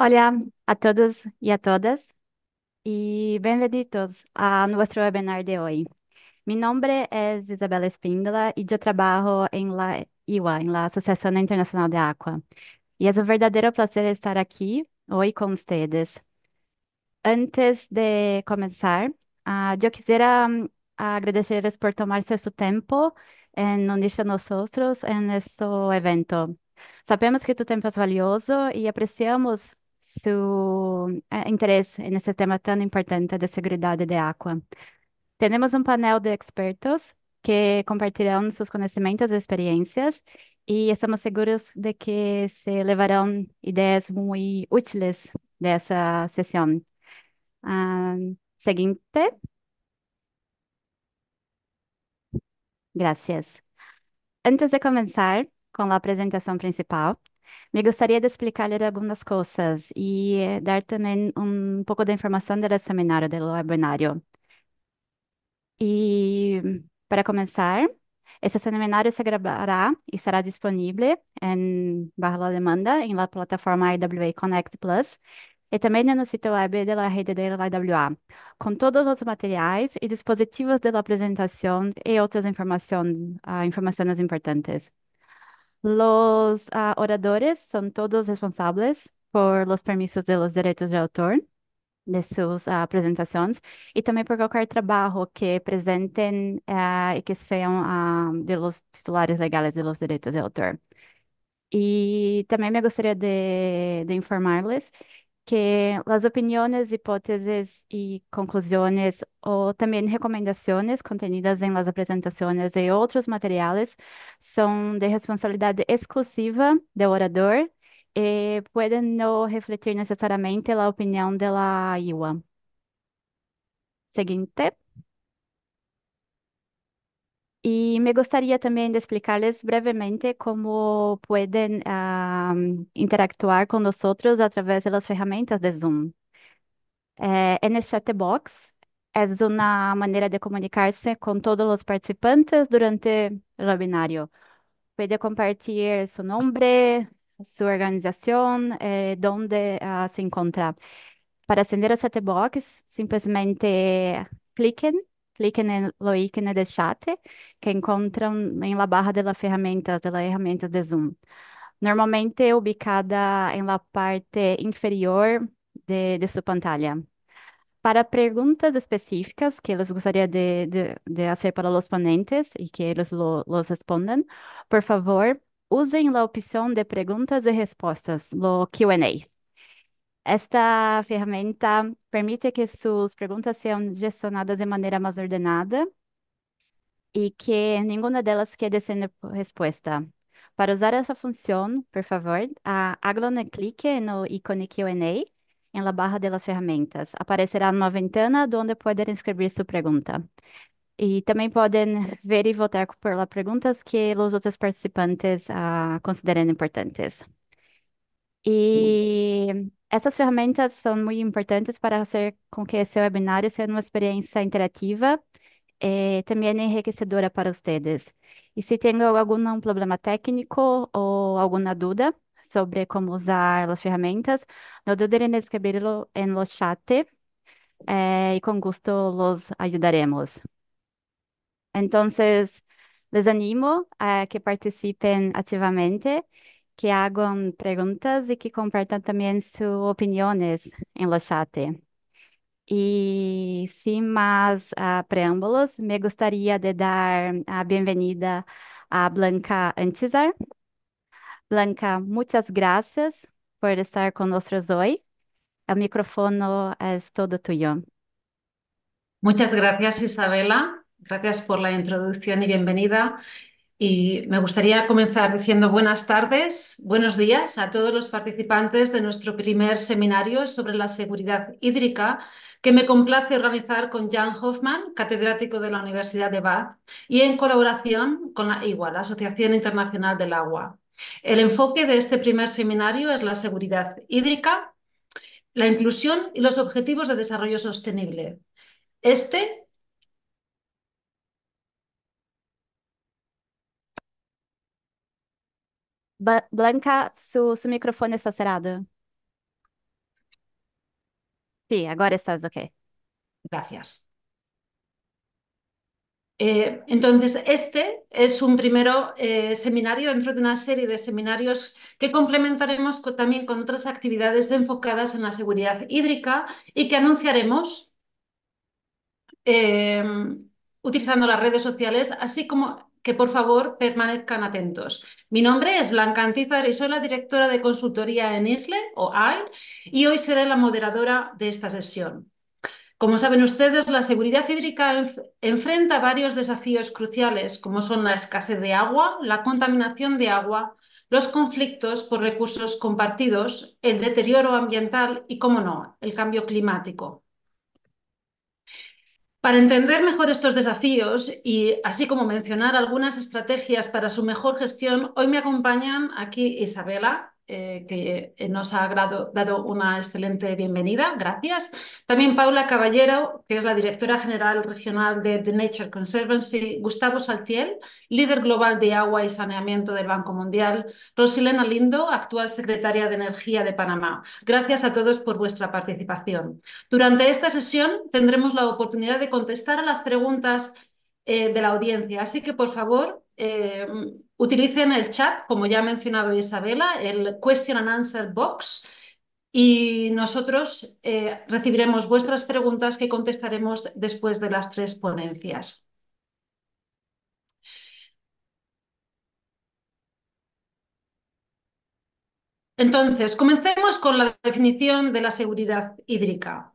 Hola a todos y a todas y bienvenidos a nuestro webinar de hoy. Mi nombre es Isabela Espíndola y yo trabajo en la IWA, en la Asociación Internacional de Água. Y es é un verdadero placer estar aquí hoy con ustedes. Antes de comenzar, ah, eu yo quisiera mm, hum, agradecerles por tomarse su tiempo en unirse a nosotros en este evento. Sabemos que tu tempo é valioso e apreciamos su é, interés en este tema tan importante de seguridad de agua. Tenemos un panel de expertos que compartirán sus conocimientos y experiencias y estamos seguros de que se llevarán ideas muy útiles de esa sesión. Uh, ah, siguiente. Gracias. Antes de comenzar con la presentación principal, me gostaria de explicar algumas coisas e eh, dar também um pouco de informação do seminário, do webinario. E para começar, esse seminário se gravará e será disponível em Barra la demanda em la plataforma IWA Connect Plus e também no sítio web da rede da IWA, com todos os materiais e dispositivos da apresentação e outras informações, uh, informações importantes. Los ah, oradores son todos responsables por los permisos de los derechos de autor de sus apresentações ah, e também por qualquer trabalho que apresentem e ah, que sejam ah, de los titulares legais de los direitos de autor. E também me gostaria de, de informar-lhes que as opiniões, hipóteses e conclusões, ou também recomendações, contenidas em las apresentações e outros materiais, são de responsabilidade exclusiva do orador e eh, podem não refletir necessariamente a opinião da la IWA. Y me gustaría también de explicarles brevemente cómo pueden um, ah, interactuar con nosotros a través de las herramientas de Zoom. Eh, en el chatbox es una manera de comunicarse con todos los participantes durante el webinario. Puede compartir su nombre, su organización, eh, dónde uh, se encuentra. Para ascender al chatbox, simplemente cliquen clique no link no de chat que encontram em la barra da ferramenta, de ferramenta de Zoom. Normalmente ubicada em la parte inferior de, de sua pantalla. Para perguntas específicas que eles gostariam de, de, de fazer para os ponentes e que eles lo, los respondam, por favor, usem a opção de perguntas e respostas, o Q&A. Esta ferramenta permite que suas perguntas sejam gestionadas de maneira mais ordenada e que nenhuma delas quede sem resposta. Para usar essa função, por favor, hagan clique no ícone Q&A em la barra de las ferramentas. Aparecerá uma ventana onde podem escrever sua pergunta. E também podem ver e votar por lá perguntas que os outros participantes uh, ah, consideram importantes. E essas ferramentas são muito importantes para fazer com que seu webinário seja uma experiência interativa e eh, também enriquecedora para vocês. E se tem algum problema técnico ou alguma dúvida sobre como usar as ferramentas, não dudem em escreverlo no chat eh, e com gusto os ajudaremos. Então, les animo a que participem ativamente que hagan preguntas y que compartan también sus opiniones en los chat. Y sin más ah, preámbulos, me gustaría dar la ah, bienvenida a Blanca Antizar. Blanca, muchas gracias por estar con nosotros hoy. El micrófono es todo tuyo. Muchas gracias, Isabela. Gracias por la introducción y bienvenida. Y me gustaría comenzar diciendo buenas tardes, buenos días a todos los participantes de nuestro primer seminario sobre la seguridad hídrica que me complace organizar con Jan Hoffman, catedrático de la Universidad de Bath, y en colaboración con la IWA, la Asociación Internacional del Agua. El enfoque de este primer seminario es la seguridad hídrica, la inclusión y los objetivos de desarrollo sostenible. Este Blanca, su, micrófono está cerrado. Sí, ahora estás ok. Gracias. Eh, entonces, este es un primero eh, seminario dentro de una serie de seminarios que complementaremos también con otras actividades enfocadas en la seguridad hídrica y que anunciaremos eh, utilizando las redes sociales, así como que por favor permanezcan atentos. Mi nombre es Blanca y soy la directora de consultoría en ISLE o AIL y hoy seré la moderadora de esta sesión. Como saben ustedes, la seguridad hídrica enfrenta varios desafíos cruciales como son la escasez de agua, la contaminación de agua, los conflictos por recursos compartidos, el deterioro ambiental y, como no, el cambio climático. Para entender mejor estos desafíos y así como mencionar algunas estrategias para su mejor gestión, hoy me acompañan aquí Isabela, eh, que eh, nos ha dado una excelente bienvenida. Gracias. También Paula Caballero, que es la directora general regional de The Nature Conservancy, Gustavo Saltiel, líder global de agua y saneamiento del Banco Mundial, Rosilena Lindo, actual secretaria de Energía de Panamá. Gracias a todos por vuestra participación. Durante esta sesión tendremos la oportunidad de contestar a las preguntas eh, de la audiencia, así que por favor eh, utilicen el chat, como ya ha mencionado Isabela, el Question and Answer Box, y nosotros eh, recibiremos vuestras preguntas que contestaremos después de las tres ponencias. Entonces, comencemos con la definición de la seguridad hídrica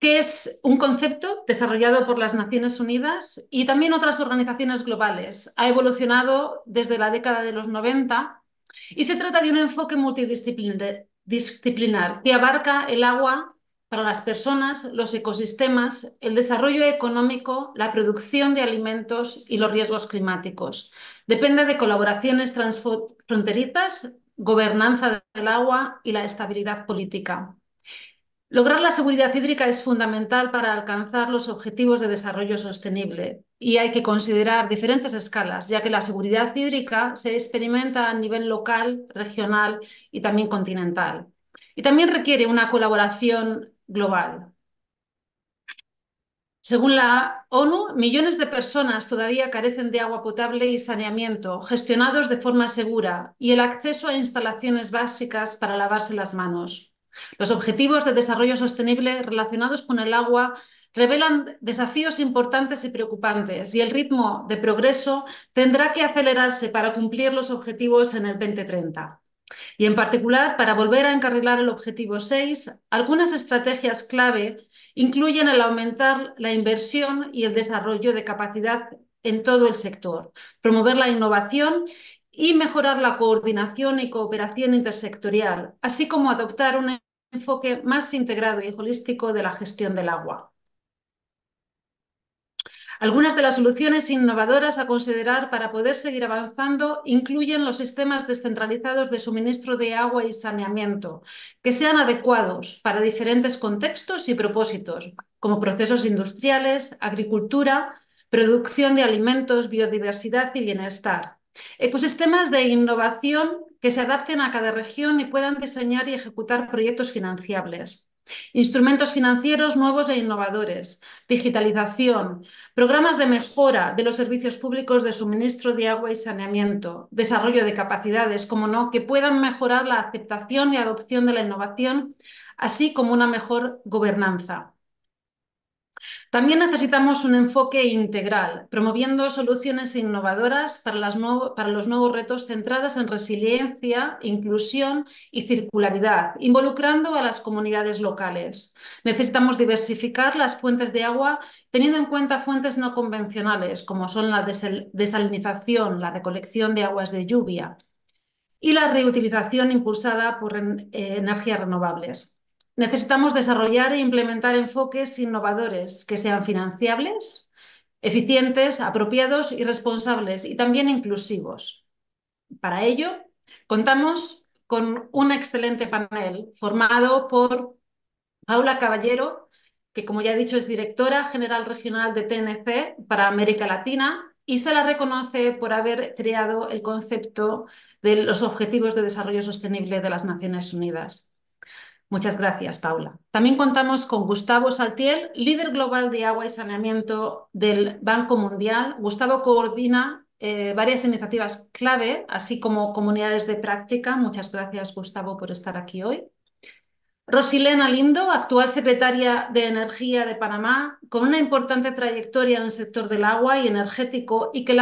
que es un concepto desarrollado por las Naciones Unidas y también otras organizaciones globales. Ha evolucionado desde la década de los 90 y se trata de un enfoque multidisciplinar que abarca el agua para las personas, los ecosistemas, el desarrollo económico, la producción de alimentos y los riesgos climáticos. Depende de colaboraciones transfronterizas, gobernanza del agua y la estabilidad política. Lograr la seguridad hídrica es fundamental para alcanzar los objetivos de desarrollo sostenible y hay que considerar diferentes escalas, ya que la seguridad hídrica se experimenta a nivel local, regional y también continental. Y también requiere una colaboración global. Según la ONU, millones de personas todavía carecen de agua potable y saneamiento, gestionados de forma segura, y el acceso a instalaciones básicas para lavarse las manos. Los objetivos de desarrollo sostenible relacionados con el agua revelan desafíos importantes y preocupantes y el ritmo de progreso tendrá que acelerarse para cumplir los objetivos en el 2030. Y en particular, para volver a encarrilar el objetivo 6, algunas estrategias clave incluyen el aumentar la inversión y el desarrollo de capacidad en todo el sector, promover la innovación y mejorar la coordinación y cooperación intersectorial, así como adoptar una enfoque más integrado y holístico de la gestión del agua. Algunas de las soluciones innovadoras a considerar para poder seguir avanzando incluyen los sistemas descentralizados de suministro de agua y saneamiento, que sean adecuados para diferentes contextos y propósitos, como procesos industriales, agricultura, producción de alimentos, biodiversidad y bienestar. Ecosistemas de innovación que se adapten a cada región y puedan diseñar y ejecutar proyectos financiables. Instrumentos financieros nuevos e innovadores, digitalización, programas de mejora de los servicios públicos de suministro de agua y saneamiento, desarrollo de capacidades, como no, que puedan mejorar la aceptación y adopción de la innovación, así como una mejor gobernanza. También necesitamos un enfoque integral, promoviendo soluciones innovadoras para, los nuevos retos centradas en resiliencia, inclusión y circularidad, involucrando a las comunidades locales. Necesitamos diversificar las fuentes de agua teniendo en cuenta fuentes no convencionales, como son la desalinización, la recolección de aguas de lluvia y la reutilización impulsada por eh, energías renovables. Necesitamos desarrollar e implementar enfoques innovadores que sean financiables, eficientes, apropiados y responsables y también inclusivos. Para ello, contamos con un excelente panel formado por Paula Caballero, que como ya he dicho es directora general regional de TNC para América Latina y se la reconoce por haber creado el concepto de los Objetivos de Desarrollo Sostenible de las Naciones Unidas. Muchas gracias, Paula. También contamos con Gustavo Saltiel, líder global de agua y saneamiento del Banco Mundial. Gustavo coordina eh, varias iniciativas clave, así como comunidades de práctica. Muchas gracias, Gustavo, por estar aquí hoy. Rosilena Lindo, actual secretaria de Energía de Panamá, con una importante trayectoria en el sector del agua y energético y que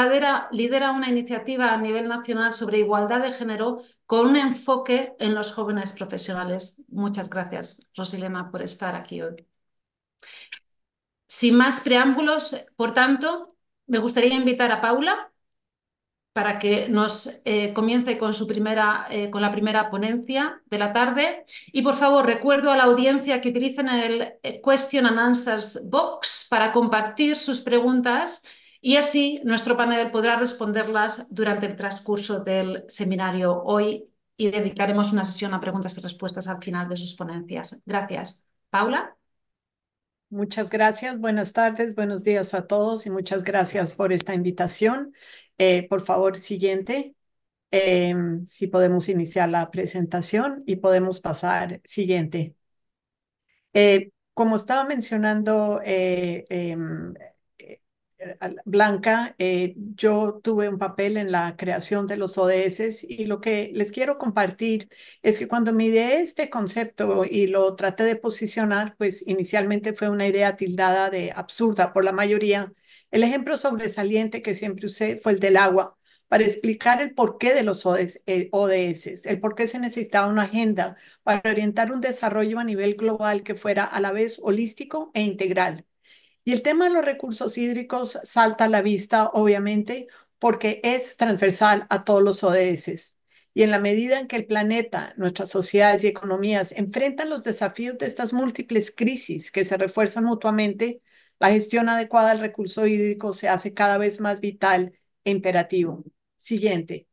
lidera una iniciativa a nivel nacional sobre igualdad de género con un enfoque en los jóvenes profesionales. Muchas gracias, Rosilena, por estar aquí hoy. Sin más preámbulos, por tanto, me gustaría invitar a Paula para que nos eh, comience con, su primera, eh, con la primera ponencia de la tarde. Y por favor, recuerdo a la audiencia que utilicen el eh, Question and Answers Box para compartir sus preguntas y así nuestro panel podrá responderlas durante el transcurso del seminario hoy y dedicaremos una sesión a preguntas y respuestas al final de sus ponencias. Gracias. Paula. Muchas gracias, buenas tardes, buenos días a todos y muchas gracias por esta invitación. Eh, por favor, siguiente. Em, si podemos iniciar la presentación y podemos pasar siguiente. Eh, como estaba mencionando eh, em, Blanca, yo tuve un papel en la creación de los ODS y lo que les quiero compartir es que cuando me ideé este concepto y lo traté de posicionar, pues inicialmente fue una idea tildada de absurda por la mayoría, el ejemplo sobresaliente que siempre usé fue el del agua para explicar el porqué de los ODS, eh, el por qué se necesitaba una agenda para orientar un desarrollo a nivel global que fuera a la vez holístico e integral. Y el tema de los recursos hídricos salta a la vista, obviamente, porque es transversal a todos los ODS. Y en la medida en que el planeta, nuestras sociedades y economías enfrentan los desafíos de estas múltiples crisis que se refuerzan mutuamente, la gestión adecuada del recurso hídrico se hace cada vez más vital e imperativo. Siguiente.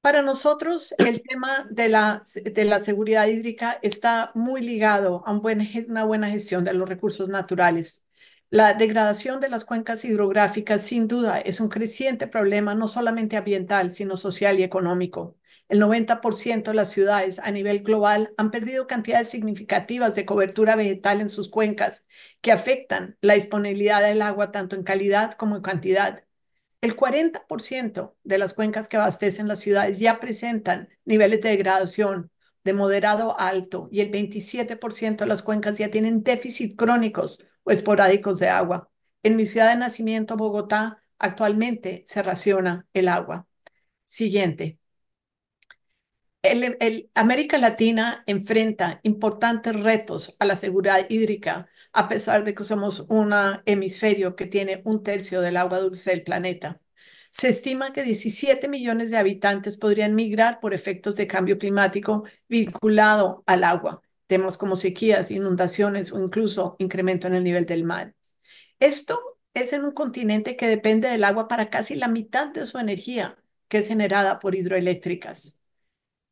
Para nosotros, el tema de la, de la seguridad hídrica está muy ligado a una buena gestión de los recursos naturales. La degradación de las cuencas hidrográficas, sin duda, es un creciente problema no solamente ambiental, sino social y económico. El 90% de las ciudades a nivel global han perdido cantidades significativas de cobertura vegetal en sus cuencas que afectan la disponibilidad del agua tanto en calidad como en cantidad. El 40% de las cuencas que abastecen las ciudades ya presentan niveles de degradación de moderado a alto y el 27% de las cuencas ya tienen déficit crónicos o esporádicos de agua. En mi ciudad de nacimiento, Bogotá, actualmente se raciona el agua. Siguiente. América Latina enfrenta importantes retos a la seguridad hídrica, a pesar de que somos un hemisferio que tiene un tercio del agua dulce del planeta. Se estima que 17 millones de habitantes podrían migrar por efectos de cambio climático vinculado al agua, temas como sequías, inundaciones o incluso incremento en el nivel del mar. Esto es en un continente que depende del agua para casi la mitad de su energía, que es generada por hidroeléctricas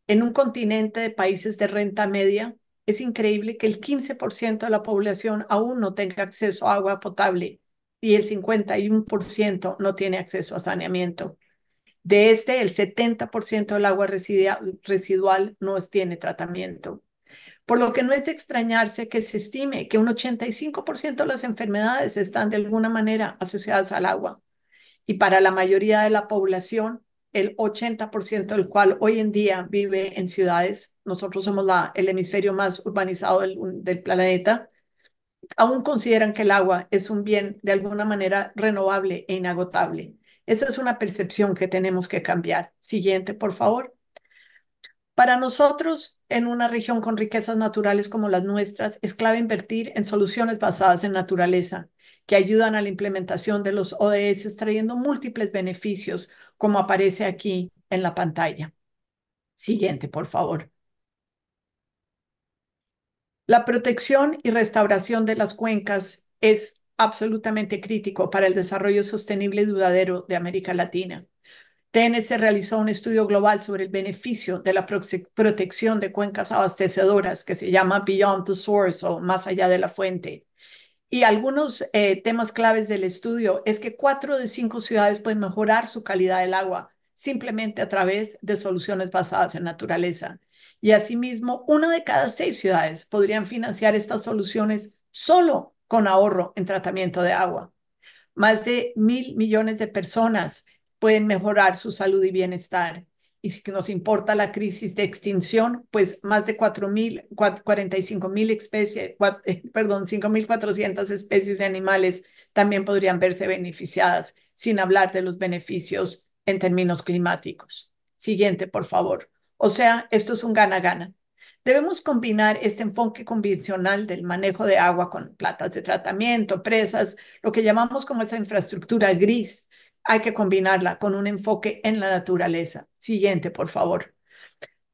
en un continente de países de renta media, es increíble que el 15% de la población aún no tenga acceso a agua potable y el 51% no tiene acceso a saneamiento. De este, el 70% del agua residual no tiene tratamiento. Por lo que no es de extrañarse que se estime que un 85% de las enfermedades están de alguna manera asociadas al agua. Y para la mayoría de la población, el 80% del cual hoy en día vive en ciudades. Nosotros somos la, el hemisferio más urbanizado del, del planeta. Aún consideran que el agua es un bien de alguna manera renovable e inagotable. Esa es una percepción que tenemos que cambiar. Siguiente, por favor. Para nosotros, en una región con riquezas naturales como las nuestras, es clave invertir en soluciones basadas en naturaleza, que ayudan a la implementación de los ODS, trayendo múltiples beneficios, como aparece aquí en la pantalla. Siguiente, por favor. La protección y restauración de las cuencas es absolutamente crítico para el desarrollo sostenible y duradero de América Latina. TNC realizó un estudio global sobre el beneficio de la protección de cuencas abastecedoras que se llama Beyond the Source o Más allá de la fuente. Y algunos eh, temas claves del estudio es que cuatro de cinco ciudades pueden mejorar su calidad del agua simplemente a través de soluciones basadas en naturaleza. Y asimismo, una de cada seis ciudades podrían financiar estas soluciones solo con ahorro en tratamiento de agua. Más de mil millones de personas pueden mejorar su salud y bienestar y si nos importa la crisis de extinción, pues más de 4.000, 45.000 especies, perdón, 5.400 especies de animales también podrían verse beneficiadas, sin hablar de los beneficios en términos climáticos. Siguiente, por favor. O sea, esto es un gana-gana. Debemos combinar este enfoque convencional del manejo de agua con plantas de tratamiento, presas, lo que llamamos como esa infraestructura gris, hay que combinarla con un enfoque en la naturaleza. Siguiente, por favor.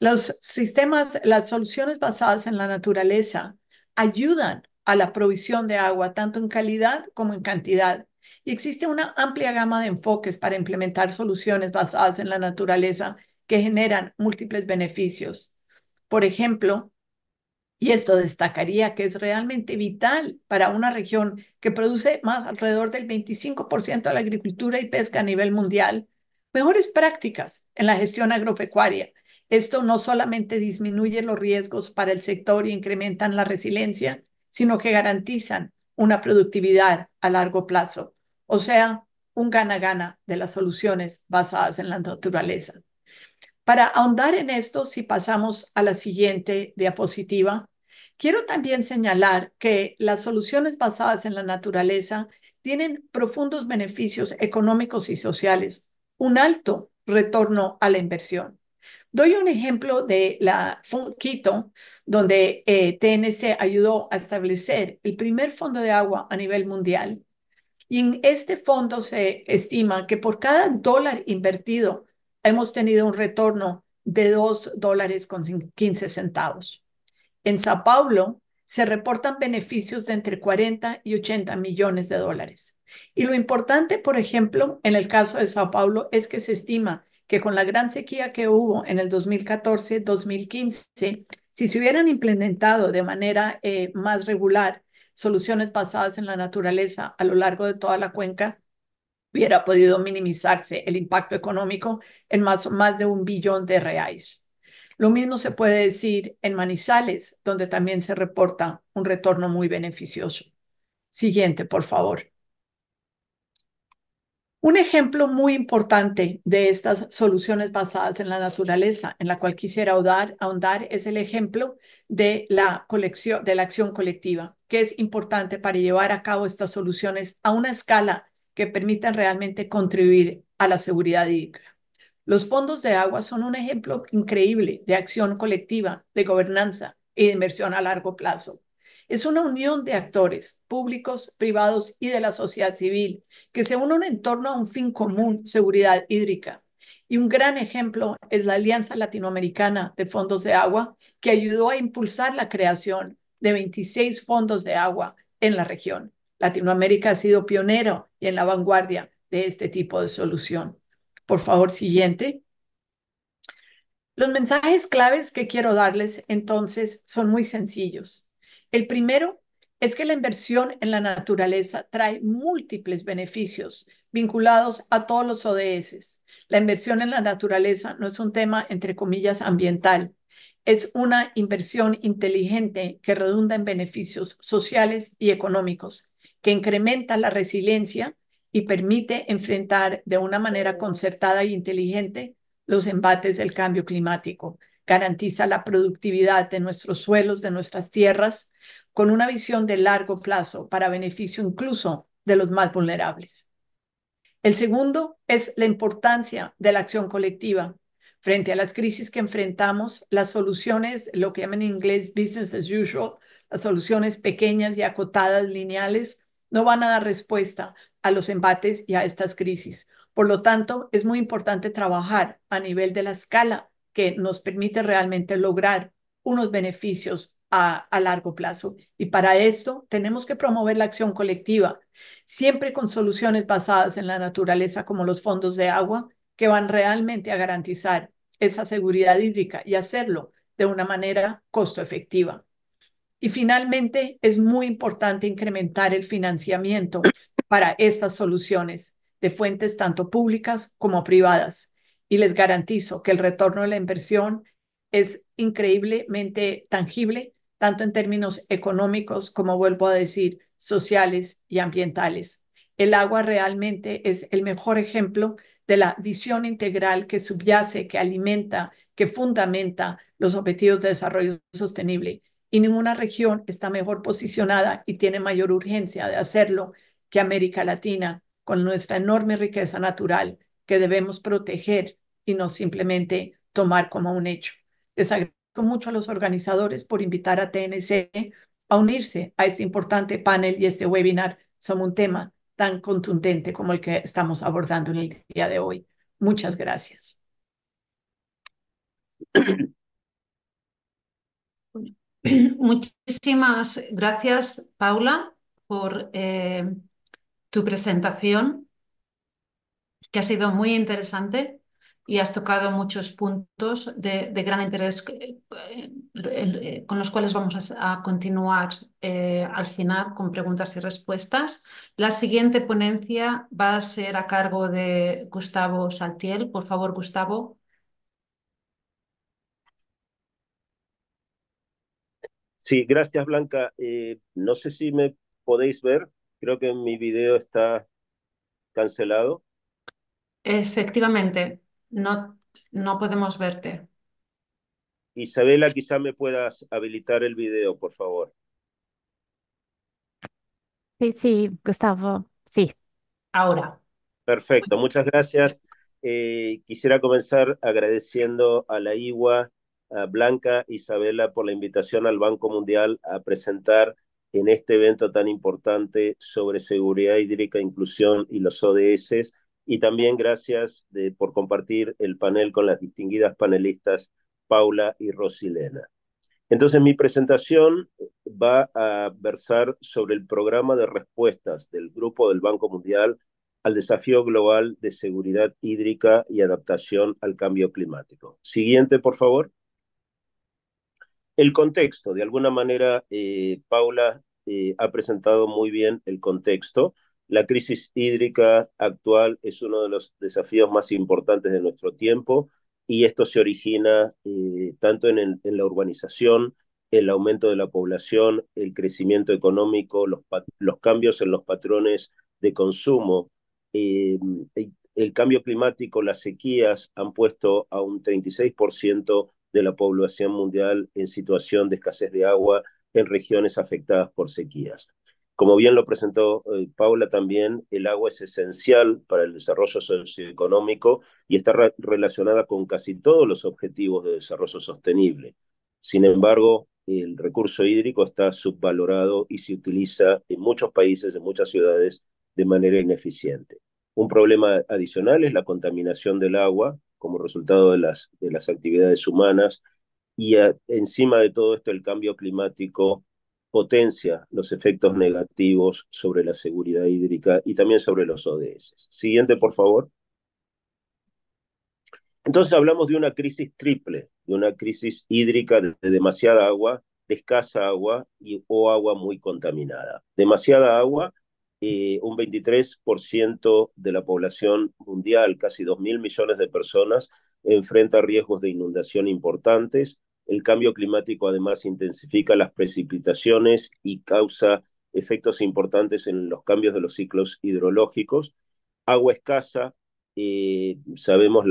Los sistemas, las soluciones basadas en la naturaleza ayudan a la provisión de agua tanto en calidad como en cantidad. Y existe una amplia gama de enfoques para implementar soluciones basadas en la naturaleza que generan múltiples beneficios. Por ejemplo, y esto destacaría que es realmente vital para una región que produce más alrededor del 25% de la agricultura y pesca a nivel mundial, mejores prácticas en la gestión agropecuaria. Esto no solamente disminuye los riesgos para el sector y incrementan la resiliencia, sino que garantizan una productividad a largo plazo, o sea, un gana-gana de las soluciones basadas en la naturaleza. Para ahondar en esto, si pasamos a la siguiente diapositiva, quiero también señalar que las soluciones basadas en la naturaleza tienen profundos beneficios económicos y sociales, un alto retorno a la inversión. Doy un ejemplo de la Quito, donde eh, TNC ayudó a establecer el primer fondo de agua a nivel mundial. Y en este fondo se estima que por cada dólar invertido hemos tenido un retorno de 2 dólares con 15 centavos. En Sao Paulo se reportan beneficios de entre 40 y 80 millones de dólares. Y lo importante, por ejemplo, en el caso de Sao Paulo, es que se estima que con la gran sequía que hubo en el 2014-2015, si se hubieran implementado de manera eh, más regular soluciones basadas en la naturaleza a lo largo de toda la cuenca, hubiera podido minimizarse el impacto económico en más, más de un billón de reales. Lo mismo se puede decir en Manizales, donde también se reporta un retorno muy beneficioso. Siguiente, por favor. Un ejemplo muy importante de estas soluciones basadas en la naturaleza, en la cual quisiera ahondar, ahondar, es el ejemplo de la, colección, de la acción colectiva, que es importante para llevar a cabo estas soluciones a una escala que permitan realmente contribuir a la seguridad hídrica. Los fondos de agua son un ejemplo increíble de acción colectiva, de gobernanza y de inversión a largo plazo. Es una unión de actores públicos, privados y de la sociedad civil que se unen en torno a un fin común, seguridad hídrica. Y un gran ejemplo es la Alianza Latinoamericana de Fondos de Agua, que ayudó a impulsar la creación de 26 fondos de agua en la región. Latinoamérica ha sido pionero y en la vanguardia de este tipo de solución. Por favor, siguiente. Los mensajes claves que quiero darles entonces son muy sencillos. El primero es que la inversión en la naturaleza trae múltiples beneficios vinculados a todos los ODS. La inversión en la naturaleza no es un tema, entre comillas, ambiental. Es una inversión inteligente que redunda en beneficios sociales y económicos que incrementa la resiliencia y permite enfrentar de una manera concertada e inteligente los embates del cambio climático. Garantiza la productividad de nuestros suelos, de nuestras tierras, con una visión de largo plazo para beneficio incluso de los más vulnerables. El segundo es la importancia de la acción colectiva. Frente a las crisis que enfrentamos, las soluciones, lo que llaman en inglés business as usual, las soluciones pequeñas y acotadas lineales, no van a dar respuesta a los embates y a estas crisis. Por lo tanto, es muy importante trabajar a nivel de la escala que nos permite realmente lograr unos beneficios a, largo plazo. Y para esto tenemos que promover la acción colectiva, siempre con soluciones basadas en la naturaleza como los fondos de agua, que van realmente a garantizar esa seguridad hídrica y hacerlo de una manera costo efectiva. Y finalmente, es muy importante incrementar el financiamiento para estas soluciones de fuentes tanto públicas como privadas. Y les garantizo que el retorno de la inversión es increíblemente tangible, tanto en términos económicos como, vuelvo a decir, sociales y ambientales. El agua realmente es el mejor ejemplo de la visión integral que subyace, que alimenta, que fundamenta los objetivos de desarrollo sostenible y ninguna región está mejor posicionada y tiene mayor urgencia de hacerlo que América Latina, con nuestra enorme riqueza natural que debemos proteger y no simplemente tomar como un hecho. Les agradezco mucho a los organizadores por invitar a TNC a unirse a este importante panel y este webinar sobre un tema tan contundente como el que estamos abordando en el día de hoy. Muchas gracias. Muchísimas gracias, Paula, por eh, tu presentación, que ha sido muy interesante y has tocado muchos puntos de, gran interés eh, eh, con los cuales vamos a, continuar al final con preguntas y respuestas. La siguiente ponencia va a ser a cargo de Gustavo Saltiel. Por favor, Gustavo, Sí, gracias Blanca. Eh, no sé si me podéis ver, creo que mi video está cancelado. Efectivamente, no, no podemos verte. Isabela, quizá me puedas habilitar el video, por favor. Sí, sí, Gustavo, sí. Ahora. Perfecto, muchas gracias. Eh, quisiera comenzar agradeciendo a la IWA Blanca Isabela por la invitación al Banco Mundial a presentar en este evento tan importante sobre seguridad hídrica, inclusión y los ODS. Y también gracias por compartir el panel con las distinguidas panelistas Paula y Rosilena. Entonces mi presentación va a versar sobre el programa de respuestas del Grupo del Banco Mundial al desafío global de seguridad hídrica y adaptación al cambio climático. Siguiente, por favor. El contexto, de alguna manera, eh, Paula eh, ha presentado muy bien el contexto. La crisis hídrica actual es uno de los desafíos más importantes de nuestro tiempo y esto se origina eh, tanto en, la urbanización, el aumento de la población, el crecimiento económico, los, cambios en los patrones de consumo, el cambio climático, las sequías han puesto a un 36% de la población mundial en situación de escasez de agua en regiones afectadas por sequías. Como bien lo presentó eh, Paula también, el agua es esencial para el desarrollo socioeconómico y está relacionada con casi todos los objetivos de desarrollo sostenible. Sin embargo, el recurso hídrico está subvalorado y se utiliza en muchos países, en muchas ciudades, de manera ineficiente. Un problema adicional es la contaminación del agua, como resultado de las, de las actividades humanas. Y encima de todo esto, el cambio climático potencia los efectos negativos sobre la seguridad hídrica y también sobre los ODS. Siguiente, por favor. Entonces hablamos de una crisis triple, de una crisis hídrica de, de demasiada agua, de escasa agua y, o agua muy contaminada. Demasiada agua un 23% de la población mundial, casi 2.000 millones de personas, enfrenta riesgos de inundación importantes. El cambio climático además intensifica las precipitaciones y causa efectos importantes en los cambios de los ciclos hidrológicos. Agua escasa, sabemos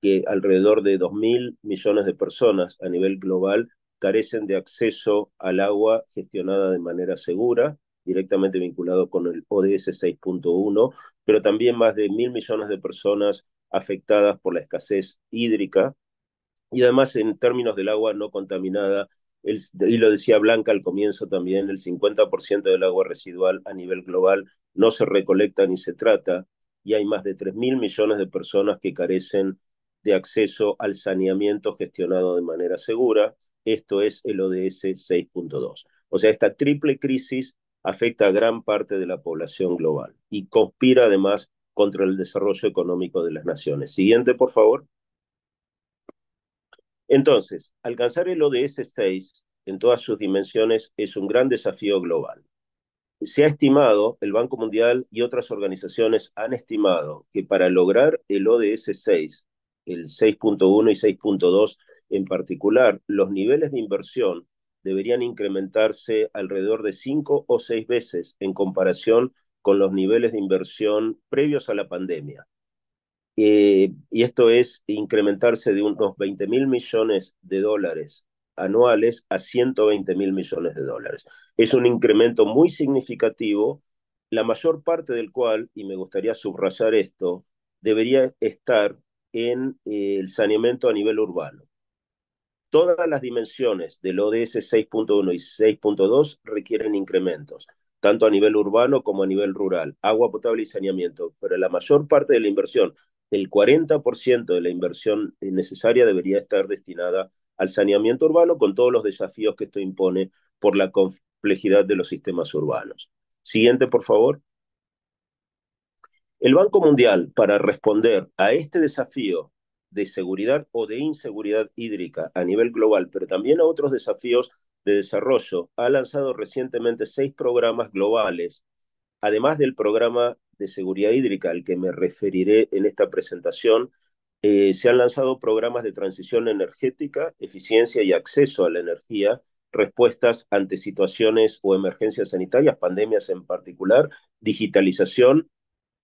que alrededor de 2.000 millones de personas a nivel global carecen de acceso al agua gestionada de manera segura directamente vinculado con el ODS 6.1, pero también más de mil millones de personas afectadas por la escasez hídrica y además en términos del agua no contaminada, y lo decía Blanca al comienzo también, el 50% del agua residual a nivel global no se recolecta ni se trata y hay más de 3 mil millones de personas que carecen de acceso al saneamiento gestionado de manera segura. Esto es el ODS 6.2. O sea, esta triple crisis afecta a gran parte de la población global y conspira además contra el desarrollo económico de las naciones. Siguiente, por favor. Entonces, alcanzar el ODS 6 en todas sus dimensiones es un gran desafío global. Se ha estimado, el Banco Mundial y otras organizaciones han estimado que para lograr el ODS 6, el 6.1 y 6.2 en particular, los niveles de inversión deberían incrementarse alrededor de cinco o seis veces en comparación con los niveles de inversión previos a la pandemia. Eh, y esto es incrementarse de unos 20 mil millones de dólares anuales a 120 mil millones de dólares. Es un incremento muy significativo, la mayor parte del cual, y me gustaría subrayar esto, debería estar en eh, el saneamiento a nivel urbano. Todas las dimensiones del ODS 6.1 y 6.2 requieren incrementos, tanto a nivel urbano como a nivel rural, agua potable y saneamiento, pero la mayor parte de la inversión, el 40% de la inversión necesaria debería estar destinada al saneamiento urbano con todos los desafíos que esto impone por la complejidad de los sistemas urbanos. Siguiente, por favor. El Banco Mundial, para responder a este desafío de seguridad o de inseguridad hídrica a nivel global, pero también a otros desafíos de desarrollo. Ha lanzado recientemente seis programas globales, además del programa de seguridad hídrica al que me referiré en esta presentación. Eh, se han lanzado programas de transición energética, eficiencia y acceso a la energía, respuestas ante situaciones o emergencias sanitarias, pandemias en particular, digitalización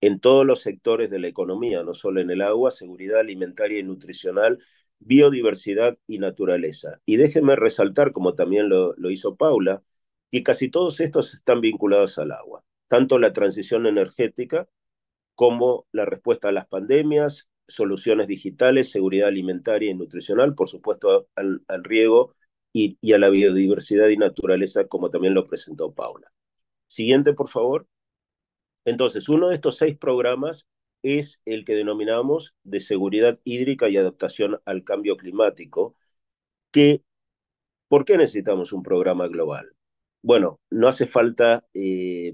en todos los sectores de la economía, no solo en el agua, seguridad alimentaria y nutricional, biodiversidad y naturaleza. Y déjenme resaltar, como también lo, hizo Paula, que casi todos estos están vinculados al agua, tanto la transición energética como la respuesta a las pandemias, soluciones digitales, seguridad alimentaria y nutricional, por supuesto al, riego y, y, a la biodiversidad y naturaleza, como también lo presentó Paula. Siguiente, por favor. Entonces, uno de estos seis programas es el que denominamos de seguridad hídrica y adaptación al cambio climático, ¿por qué necesitamos un programa global? Bueno, no hace falta eh,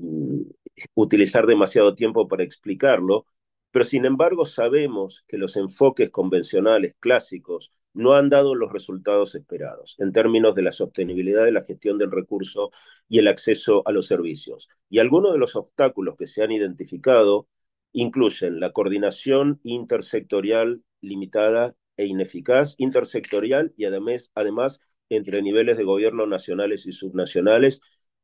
utilizar demasiado tiempo para explicarlo, pero sin embargo sabemos que los enfoques convencionales clásicos no han dado los resultados esperados en términos de la sostenibilidad de la gestión del recurso y el acceso a los servicios. Y algunos de los obstáculos que se han identificado incluyen la coordinación intersectorial limitada e ineficaz, intersectorial y además, además entre niveles de gobierno nacionales y subnacionales,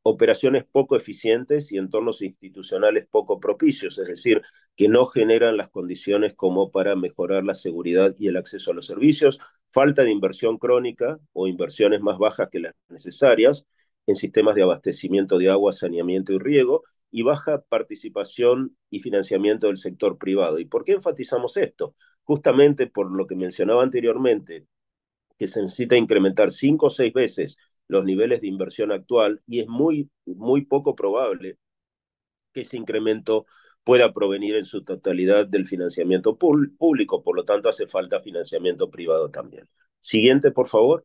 operaciones poco eficientes y entornos institucionales poco propicios, es decir, que no generan las condiciones como para mejorar la seguridad y el acceso a los servicios, falta de inversión crónica o inversiones más bajas que las necesarias en sistemas de abastecimiento de agua, saneamiento y riego, y baja participación y financiamiento del sector privado. ¿Y por qué enfatizamos esto? Justamente por lo que mencionaba anteriormente, que se necesita incrementar cinco o seis veces los niveles de inversión actual y es muy, muy poco probable que ese incremento pueda provenir en su totalidad del financiamiento público, por lo tanto hace falta financiamiento privado también. Siguiente, por favor.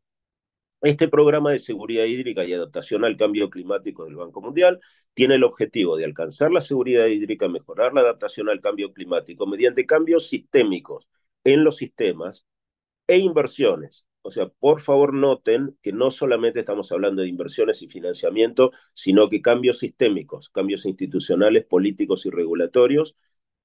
Este programa de seguridad hídrica y adaptación al cambio climático del Banco Mundial tiene el objetivo de alcanzar la seguridad hídrica, mejorar la adaptación al cambio climático mediante cambios sistémicos en los sistemas e inversiones o sea, por favor noten que no solamente estamos hablando de inversiones y financiamiento, sino que cambios sistémicos, cambios institucionales, políticos y regulatorios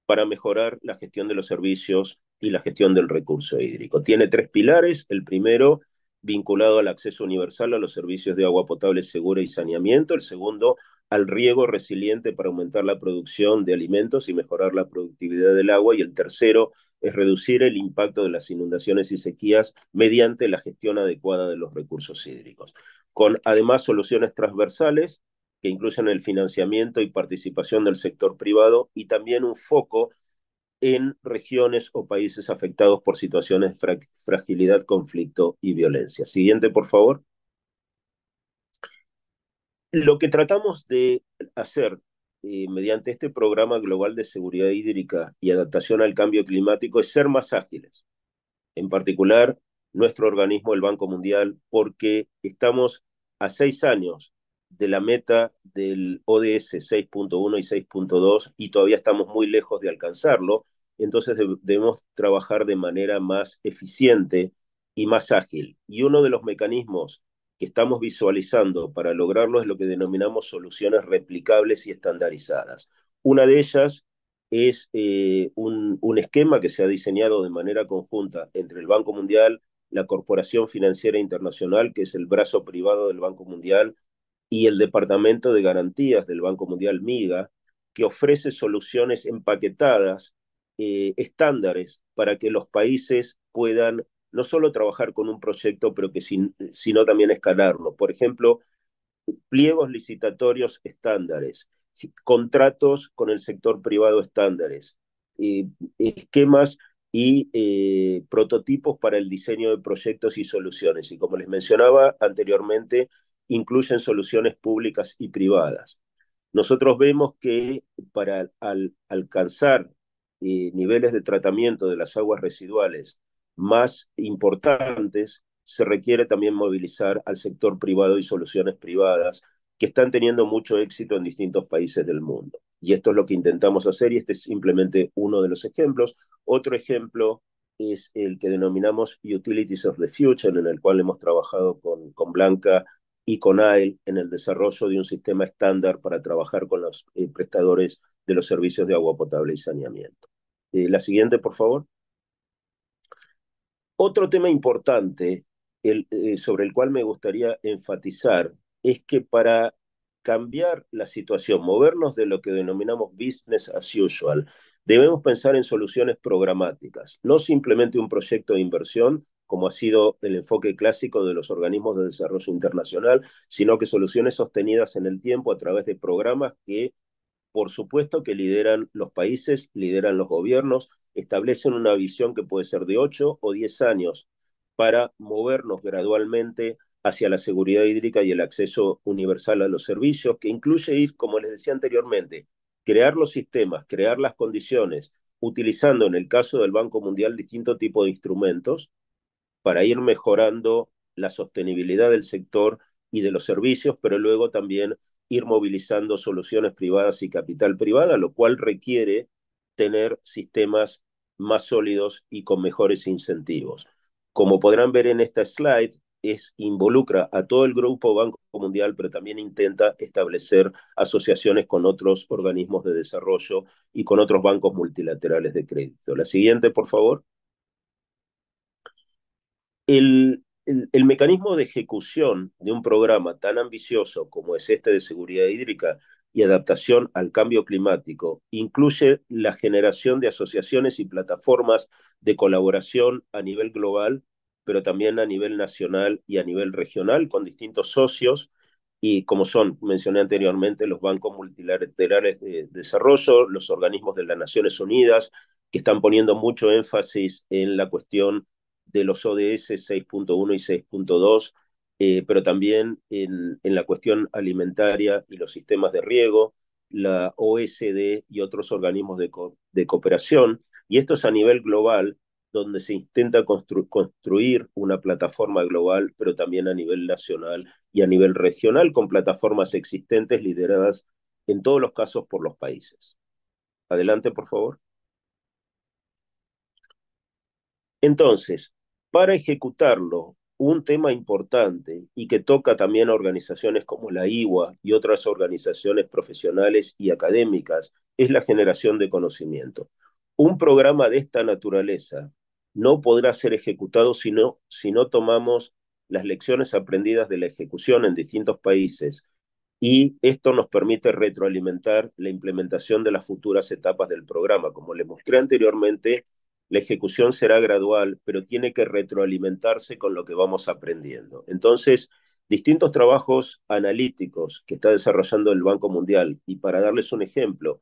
para mejorar la gestión de los servicios y la gestión del recurso hídrico. Tiene tres pilares. El primero, vinculado al acceso universal a los servicios de agua potable segura y saneamiento. El segundo, al riego resiliente para aumentar la producción de alimentos y mejorar la productividad del agua. Y el tercero, es reducir el impacto de las inundaciones y sequías mediante la gestión adecuada de los recursos hídricos, con además soluciones transversales que incluyan el financiamiento y participación del sector privado y también un foco en regiones o países afectados por situaciones de fragilidad, conflicto y violencia. Siguiente, por favor. Lo que tratamos de hacer eh, mediante este programa global de seguridad hídrica y adaptación al cambio climático es ser más ágiles. En particular, nuestro organismo, el Banco Mundial, porque estamos a seis años de la meta del ODS 6.1 y 6.2 y todavía estamos muy lejos de alcanzarlo. Entonces debemos trabajar de manera más eficiente y más ágil. Y uno de los mecanismos que estamos visualizando para lograrlo es lo que denominamos soluciones replicables y estandarizadas. Una de ellas es eh, un, esquema que se ha diseñado de manera conjunta entre el Banco Mundial, la Corporación Financiera Internacional, que es el brazo privado del Banco Mundial, y el Departamento de Garantías del Banco Mundial, MIGA, que ofrece soluciones empaquetadas, eh, estándares, para que los países puedan no solo trabajar con un proyecto, pero que sino también escalarlo. Por ejemplo, pliegos licitatorios estándares, contratos con el sector privado estándares, esquemas y eh, prototipos para el diseño de proyectos y soluciones. Y como les mencionaba anteriormente, incluyen soluciones públicas y privadas. Nosotros vemos que para alcanzar eh, niveles de tratamiento de las aguas residuales más importantes, se requiere también movilizar al sector privado y soluciones privadas que están teniendo mucho éxito en distintos países del mundo. Y esto es lo que intentamos hacer y este es simplemente uno de los ejemplos. Otro ejemplo es el que denominamos Utilities of the Future, en el cual hemos trabajado con, con Blanca y con AIL en el desarrollo de un sistema estándar para trabajar con los eh, prestadores de los servicios de agua potable y saneamiento. Eh, la siguiente, por favor. Otro tema importante eh, sobre el cual me gustaría enfatizar es que para cambiar la situación, movernos de lo que denominamos business as usual, debemos pensar en soluciones programáticas, no simplemente un proyecto de inversión, como ha sido el enfoque clásico de los organismos de desarrollo internacional, sino que soluciones sostenidas en el tiempo a través de programas que por supuesto que lideran los países, lideran los gobiernos, establecen una visión que puede ser de ocho o diez años para movernos gradualmente hacia la seguridad hídrica y el acceso universal a los servicios, que incluye ir, como les decía anteriormente, crear los sistemas, crear las condiciones, utilizando en el caso del Banco Mundial distintos tipos de instrumentos para ir mejorando la sostenibilidad del sector y de los servicios, pero luego también ir movilizando soluciones privadas y capital privada, lo cual requiere tener sistemas más sólidos y con mejores incentivos. Como podrán ver en esta slide, es, involucra a todo el grupo Banco Mundial, pero también intenta establecer asociaciones con otros organismos de desarrollo y con otros bancos multilaterales de crédito. La siguiente, por favor. El, el, mecanismo de ejecución de un programa tan ambicioso como es este de seguridad hídrica y adaptación al cambio climático incluye la generación de asociaciones y plataformas de colaboración a nivel global, pero también a nivel nacional y a nivel regional con distintos socios y como son, mencioné anteriormente, los bancos multilaterales de desarrollo, los organismos de las Naciones Unidas, que están poniendo mucho énfasis en la cuestión de los ODS 6.1 y 6.2, eh, pero también en, en, la cuestión alimentaria y los sistemas de riego, la OSD y otros organismos de, cooperación. Y esto es a nivel global, donde se intenta construir una plataforma global, pero también a nivel nacional y a nivel regional, con plataformas existentes lideradas en todos los casos por los países. Adelante, por favor. Entonces, para ejecutarlo, un tema importante y que toca también a organizaciones como la IWA y otras organizaciones profesionales y académicas es la generación de conocimiento. Un programa de esta naturaleza no podrá ser ejecutado si no, si no tomamos las lecciones aprendidas de la ejecución en distintos países y esto nos permite retroalimentar la implementación de las futuras etapas del programa. Como le mostré anteriormente, la ejecución será gradual, pero tiene que retroalimentarse con lo que vamos aprendiendo. Entonces, distintos trabajos analíticos que está desarrollando el Banco Mundial, y para darles un ejemplo,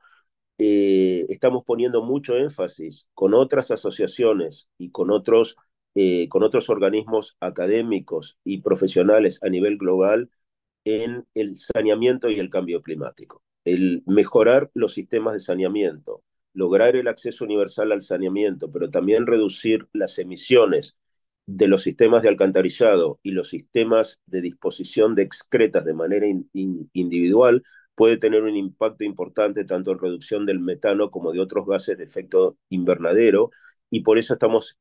eh, estamos poniendo mucho énfasis con otras asociaciones y con otros, eh, con otros organismos académicos y profesionales a nivel global en el saneamiento y el cambio climático, el mejorar los sistemas de saneamiento, lograr el acceso universal al saneamiento, pero también reducir las emisiones de los sistemas de alcantarillado y los sistemas de disposición de excretas de manera individual puede tener un impacto importante tanto en reducción del metano como de otros gases de efecto invernadero y por eso estamos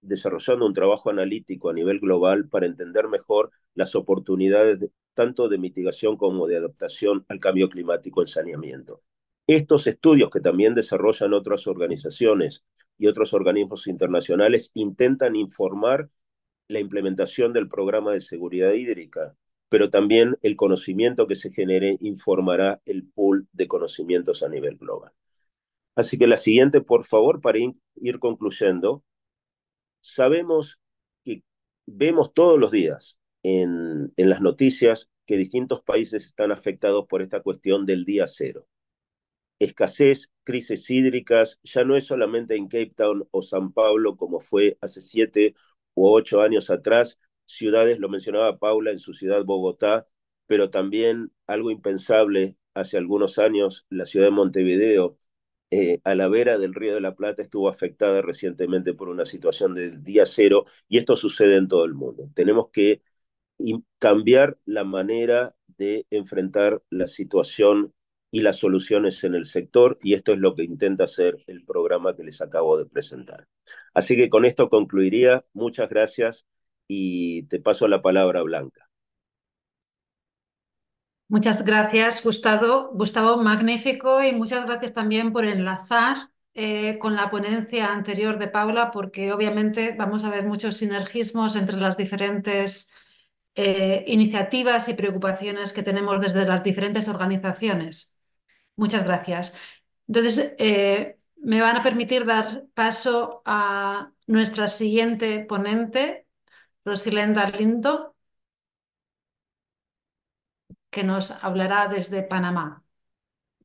desarrollando un trabajo analítico a nivel global para entender mejor las oportunidades tanto de mitigación como de adaptación al cambio climático en saneamiento. Estos estudios que también desarrollan otras organizaciones y otros organismos internacionales intentan informar la implementación del programa de seguridad hídrica, pero también el conocimiento que se genere informará el pool de conocimientos a nivel global. Así que la siguiente, por favor, para ir concluyendo, sabemos que vemos todos los días en, en las noticias que distintos países están afectados por esta cuestión del día cero escasez, crisis hídricas, ya no es solamente en Cape Town o San Pablo como fue hace siete u ocho años atrás, ciudades, lo mencionaba Paula en su ciudad Bogotá, pero también algo impensable hace algunos años, la ciudad de Montevideo, eh, a la vera del Río de la Plata, estuvo afectada recientemente por una situación del día cero y esto sucede en todo el mundo. Tenemos que cambiar la manera de enfrentar la situación y las soluciones en el sector, y esto es lo que intenta hacer el programa que les acabo de presentar. Así que con esto concluiría. Muchas gracias y te paso la palabra, Blanca. Muchas gracias, Gustavo. Gustavo, magnífico y muchas gracias también por enlazar eh, con la ponencia anterior de Paula, porque obviamente vamos a ver muchos sinergismos entre las diferentes eh, iniciativas y preocupaciones que tenemos desde las diferentes organizaciones. Muchas gracias. Entonces, eh, me van a permitir dar paso a nuestra siguiente ponente, Rosilenda Lindo, que nos hablará desde Panamá.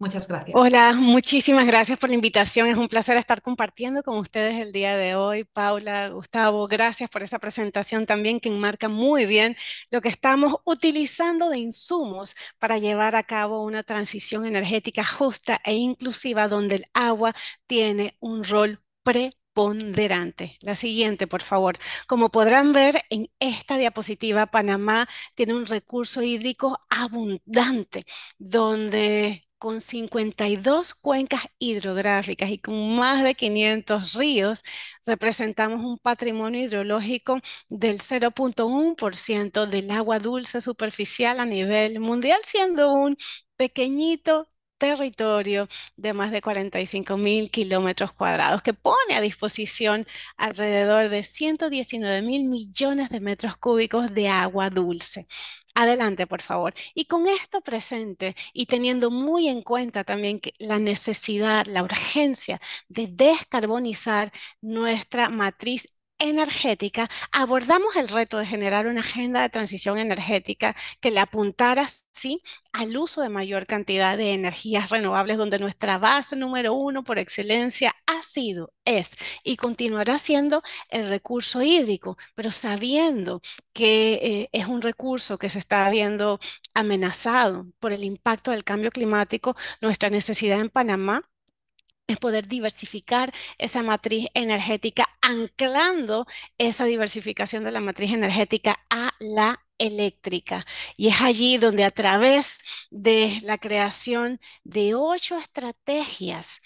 Muchas gracias. Hola, muchísimas gracias por la invitación. Es un placer estar compartiendo con ustedes el día de hoy. Paula, Gustavo, gracias por esa presentación también que enmarca muy bien lo que estamos utilizando de insumos para llevar a cabo una transición energética justa e inclusiva donde el agua tiene un rol preponderante. La siguiente, por favor. Como podrán ver en esta diapositiva, Panamá tiene un recurso hídrico abundante, donde con 52 cuencas hidrográficas y con más de 500 ríos, representamos un patrimonio hidrológico del 0.1% del agua dulce superficial a nivel mundial, siendo un pequeñito territorio de más de 45 mil kilómetros cuadrados que pone a disposición alrededor de 119 mil millones de metros cúbicos de agua dulce. Adelante, por favor. Y con esto presente y teniendo muy en cuenta también la necesidad, la urgencia de descarbonizar nuestra matriz energética, abordamos el reto de generar una agenda de transición energética que le apuntara, al uso de mayor cantidad de energías renovables, donde nuestra base número uno por excelencia ha sido, es y continuará siendo el recurso hídrico, pero sabiendo que eh, es un recurso que se está viendo amenazado por el impacto del cambio climático, nuestra necesidad en Panamá es poder diversificar esa matriz energética, anclando esa diversificación de la matriz energética a la eléctrica. Y es allí donde a través de la creación de ocho estrategias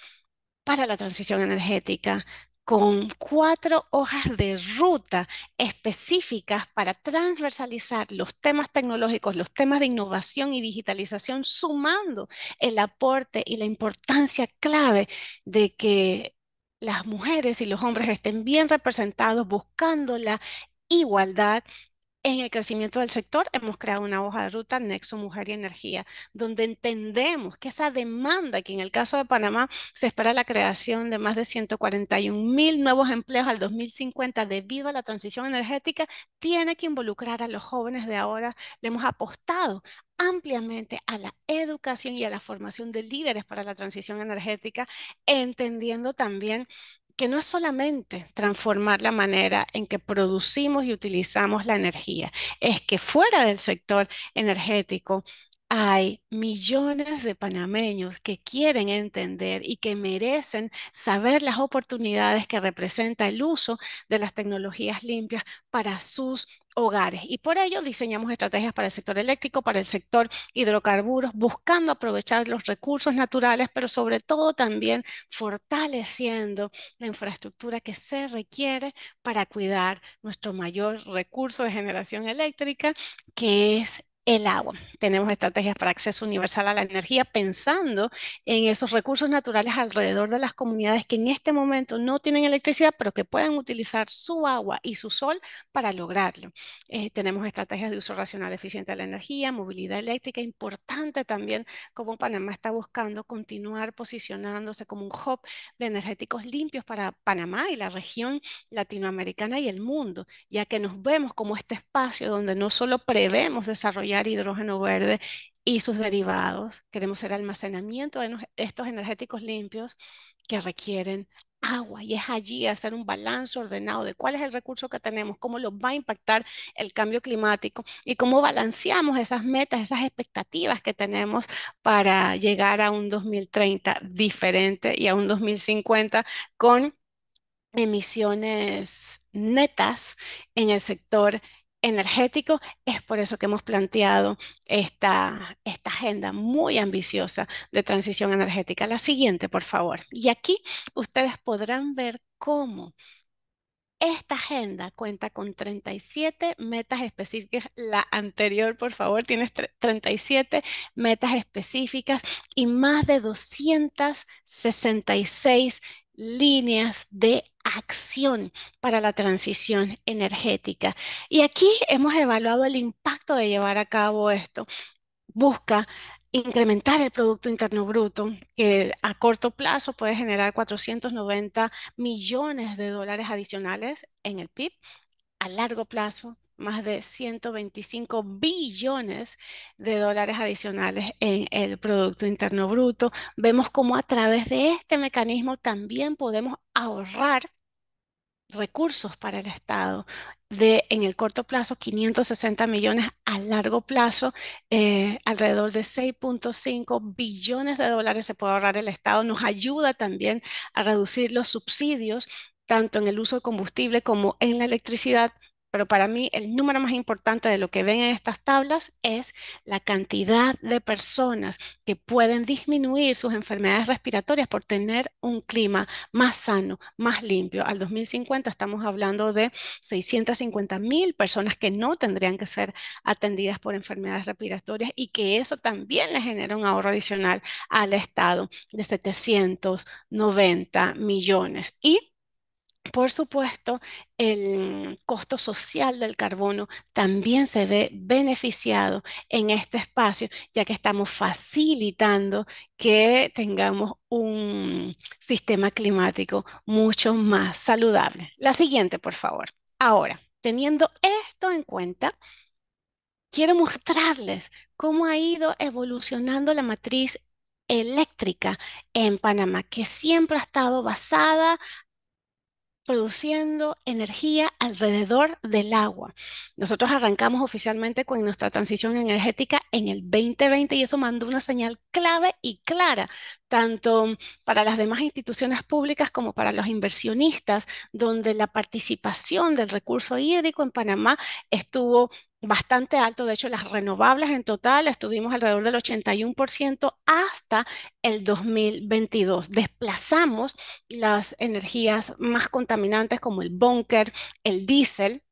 para la transición energética con cuatro hojas de ruta específicas para transversalizar los temas tecnológicos, los temas de innovación y digitalización, sumando el aporte y la importancia clave de que las mujeres y los hombres estén bien representados buscando la igualdad en el crecimiento del sector hemos creado una hoja de ruta Nexo Mujer y Energía, donde entendemos que esa demanda, que en el caso de Panamá se espera la creación de más de 141 mil nuevos empleos al 2050 debido a la transición energética, tiene que involucrar a los jóvenes de ahora. Le hemos apostado ampliamente a la educación y a la formación de líderes para la transición energética, entendiendo también que no es solamente transformar la manera en que producimos y utilizamos la energía, es que fuera del sector energético hay millones de panameños que quieren entender y que merecen saber las oportunidades que representa el uso de las tecnologías limpias para sus hogares. Y por ello diseñamos estrategias para el sector eléctrico, para el sector hidrocarburos, buscando aprovechar los recursos naturales, pero sobre todo también fortaleciendo la infraestructura que se requiere para cuidar nuestro mayor recurso de generación eléctrica, que es el agua. Tenemos estrategias para acceso universal a la energía pensando en esos recursos naturales alrededor de las comunidades que en este momento no tienen electricidad, pero que pueden utilizar su agua y su sol para lograrlo. Eh, tenemos estrategias de uso racional eficiente de la energía, movilidad eléctrica, importante también como Panamá está buscando continuar posicionándose como un hub de energéticos limpios para Panamá y la región latinoamericana y el mundo, ya que nos vemos como este espacio donde no solo prevemos desarrollar hidrógeno verde y sus derivados. Queremos hacer almacenamiento de estos energéticos limpios que requieren agua y es allí hacer un balance ordenado de cuál es el recurso que tenemos, cómo lo va a impactar el cambio climático y cómo balanceamos esas metas, esas expectativas que tenemos para llegar a un 2030 diferente y a un 2050 con emisiones netas en el sector energético, es por eso que hemos planteado esta, esta agenda muy ambiciosa de transición energética. La siguiente, por favor. Y aquí ustedes podrán ver cómo esta agenda cuenta con 37 metas específicas. La anterior, por favor, tiene 37 metas específicas y más de 266 líneas de acción para la transición energética. Y aquí hemos evaluado el impacto de llevar a cabo esto. Busca incrementar el Producto Interno Bruto, que a corto plazo puede generar 490 millones de dólares adicionales en el PIB, a largo plazo más de 125 billones de dólares adicionales en el Producto Interno Bruto. Vemos cómo a través de este mecanismo también podemos ahorrar recursos para el Estado de en el corto plazo 560 millones, a largo plazo eh, alrededor de 6.5 billones de dólares se puede ahorrar el Estado. Nos ayuda también a reducir los subsidios tanto en el uso de combustible como en la electricidad pero para mí el número más importante de lo que ven en estas tablas es la cantidad de personas que pueden disminuir sus enfermedades respiratorias por tener un clima más sano, más limpio. Al 2050 estamos hablando de 650 mil personas que no tendrían que ser atendidas por enfermedades respiratorias y que eso también le genera un ahorro adicional al Estado de 790 millones. Y por supuesto, el costo social del carbono también se ve beneficiado en este espacio, ya que estamos facilitando que tengamos un sistema climático mucho más saludable. La siguiente, por favor. Ahora, teniendo esto en cuenta, quiero mostrarles cómo ha ido evolucionando la matriz eléctrica en Panamá, que siempre ha estado basada produciendo energía alrededor del agua. Nosotros arrancamos oficialmente con nuestra transición energética en el 2020 y eso mandó una señal clave y clara, tanto para las demás instituciones públicas como para los inversionistas, donde la participación del recurso hídrico en Panamá estuvo bastante alto. De hecho, las renovables en total estuvimos alrededor del 81% hasta el 2022. Desplazamos las energías más contaminantes como el búnker, el diésel.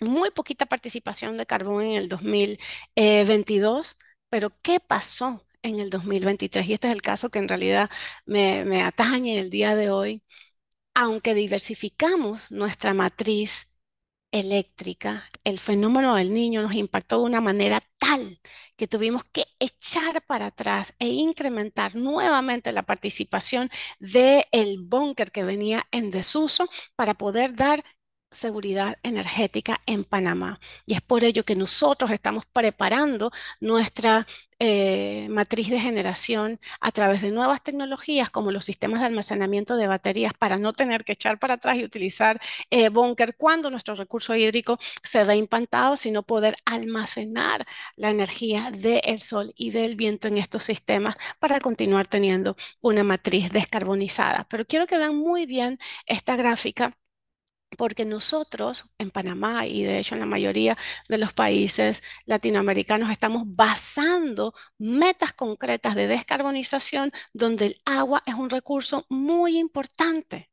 Muy poquita participación de carbón en el 2022, pero ¿qué pasó en el 2023? Y este es el caso que en realidad me, me atañe el día de hoy. Aunque diversificamos nuestra matriz eléctrica, el fenómeno del niño nos impactó de una manera tal que tuvimos que echar para atrás e incrementar nuevamente la participación del el búnker que venía en desuso para poder dar seguridad energética en Panamá. Y es por ello que nosotros estamos preparando nuestra eh, matriz de generación a través de nuevas tecnologías como los sistemas de almacenamiento de baterías para no tener que echar para atrás y utilizar eh, búnker cuando nuestro recurso hídrico se ve impantado, sino poder almacenar la energía del sol y del viento en estos sistemas para continuar teniendo una matriz descarbonizada. Pero quiero que vean muy bien esta gráfica porque nosotros en Panamá y de hecho en la mayoría de los países latinoamericanos estamos basando metas concretas de descarbonización donde el agua es un recurso muy importante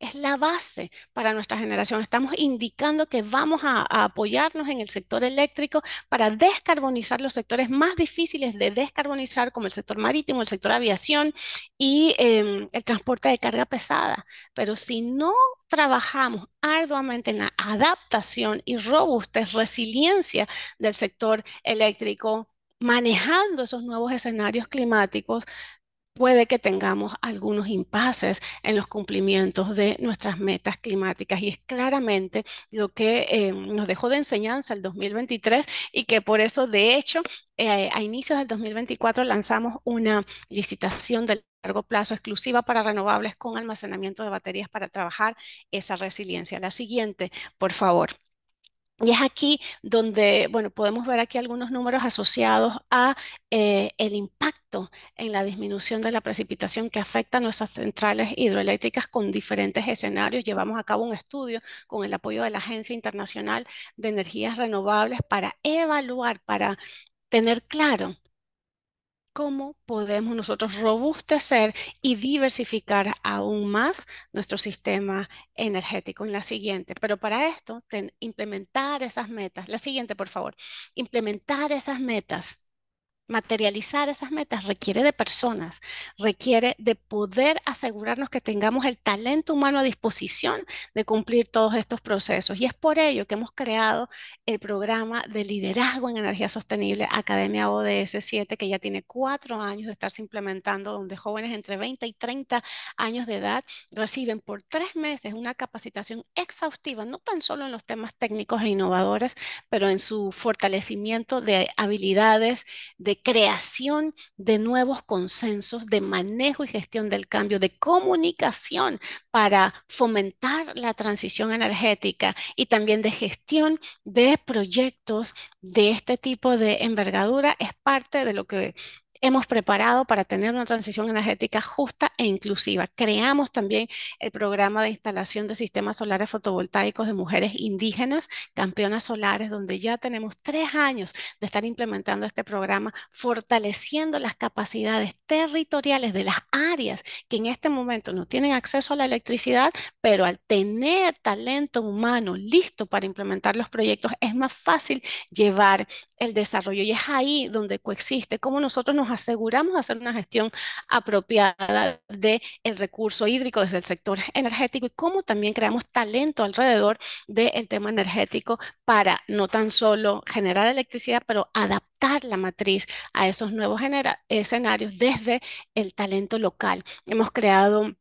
es la base para nuestra generación. Estamos indicando que vamos a, apoyarnos en el sector eléctrico para descarbonizar los sectores más difíciles de descarbonizar, como el sector marítimo, el sector aviación y em, el transporte de carga pesada. Pero si no trabajamos arduamente en la adaptación y robustez, resiliencia del sector eléctrico, manejando esos nuevos escenarios climáticos, puede que tengamos algunos impases en los cumplimientos de nuestras metas climáticas y es claramente lo que eh, nos dejó de enseñanza el 2023 y que por eso, de hecho, eh, a inicios del 2024 lanzamos una licitación de largo plazo exclusiva para renovables con almacenamiento de baterías para trabajar esa resiliencia. La siguiente, por favor. Y es aquí donde, bueno, podemos ver aquí algunos números asociados a eh, el impacto en la disminución de la precipitación que afecta a nuestras centrales hidroeléctricas con diferentes escenarios. Llevamos a cabo un estudio con el apoyo de la Agencia Internacional de Energías Renovables para evaluar, para tener claro cómo podemos nosotros robustecer y diversificar aún más nuestro sistema energético en la siguiente. Pero para esto, implementar esas metas. La siguiente, por favor. Implementar esas metas materializar esas metas requiere de personas, requiere de poder asegurarnos que tengamos el talento humano a disposición de cumplir todos estos procesos. Y es por ello que hemos creado el programa de liderazgo en energía sostenible Academia ODS 7, que ya tiene cuatro años de estarse implementando, donde jóvenes entre 20 y 30 años de edad reciben por tres meses una capacitación exhaustiva, no tan solo en los temas técnicos e innovadores, pero en su fortalecimiento de habilidades de creación de nuevos consensos, de manejo y gestión del cambio, de comunicación para fomentar la transición energética y también de gestión de proyectos de este tipo de envergadura es parte de lo que hemos preparado para tener una transición energética justa e inclusiva. Creamos también el programa de instalación de sistemas solares fotovoltaicos de mujeres indígenas, campeonas solares, donde ya tenemos tres años de estar implementando este programa, fortaleciendo las capacidades territoriales de las áreas que en este momento no tienen acceso a la electricidad, pero al tener talento humano listo para implementar los proyectos, es más fácil llevar el desarrollo y es ahí donde coexiste, como nosotros nos aseguramos hacer una gestión apropiada del el recurso hídrico desde el sector energético y cómo también creamos talento alrededor del el tema energético para no tan solo generar electricidad, pero adaptar la matriz a esos nuevos escenarios desde el talento local. Hemos creado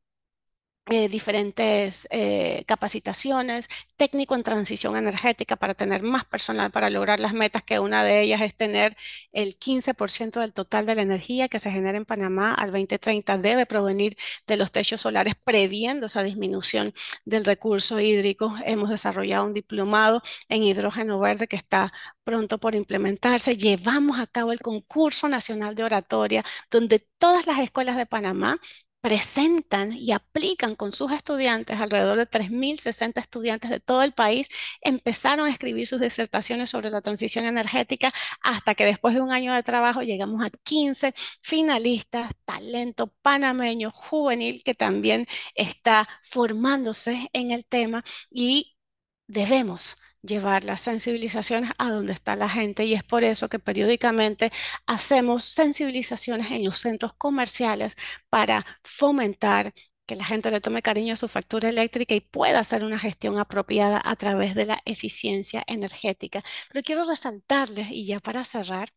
eh, diferentes eh, capacitaciones, técnico en transición energética para tener más personal para lograr las metas, que una de ellas es tener el 15% del total de la energía que se genera en Panamá al 2030 debe provenir de los techos solares, previendo esa disminución del recurso hídrico. Hemos desarrollado un diplomado en hidrógeno verde que está pronto por implementarse. Llevamos a cabo el concurso nacional de oratoria, donde todas las escuelas de Panamá presentan y aplican con sus estudiantes, alrededor de 3.060 estudiantes de todo el país, empezaron a escribir sus disertaciones sobre la transición energética hasta que después de un año de trabajo llegamos a 15 finalistas, talento panameño juvenil que también está formándose en el tema y debemos llevar las sensibilizaciones a donde está la gente y es por eso que periódicamente hacemos sensibilizaciones en los centros comerciales para fomentar que la gente le tome cariño a su factura eléctrica y pueda hacer una gestión apropiada a través de la eficiencia energética. Pero quiero resaltarles, y ya para cerrar,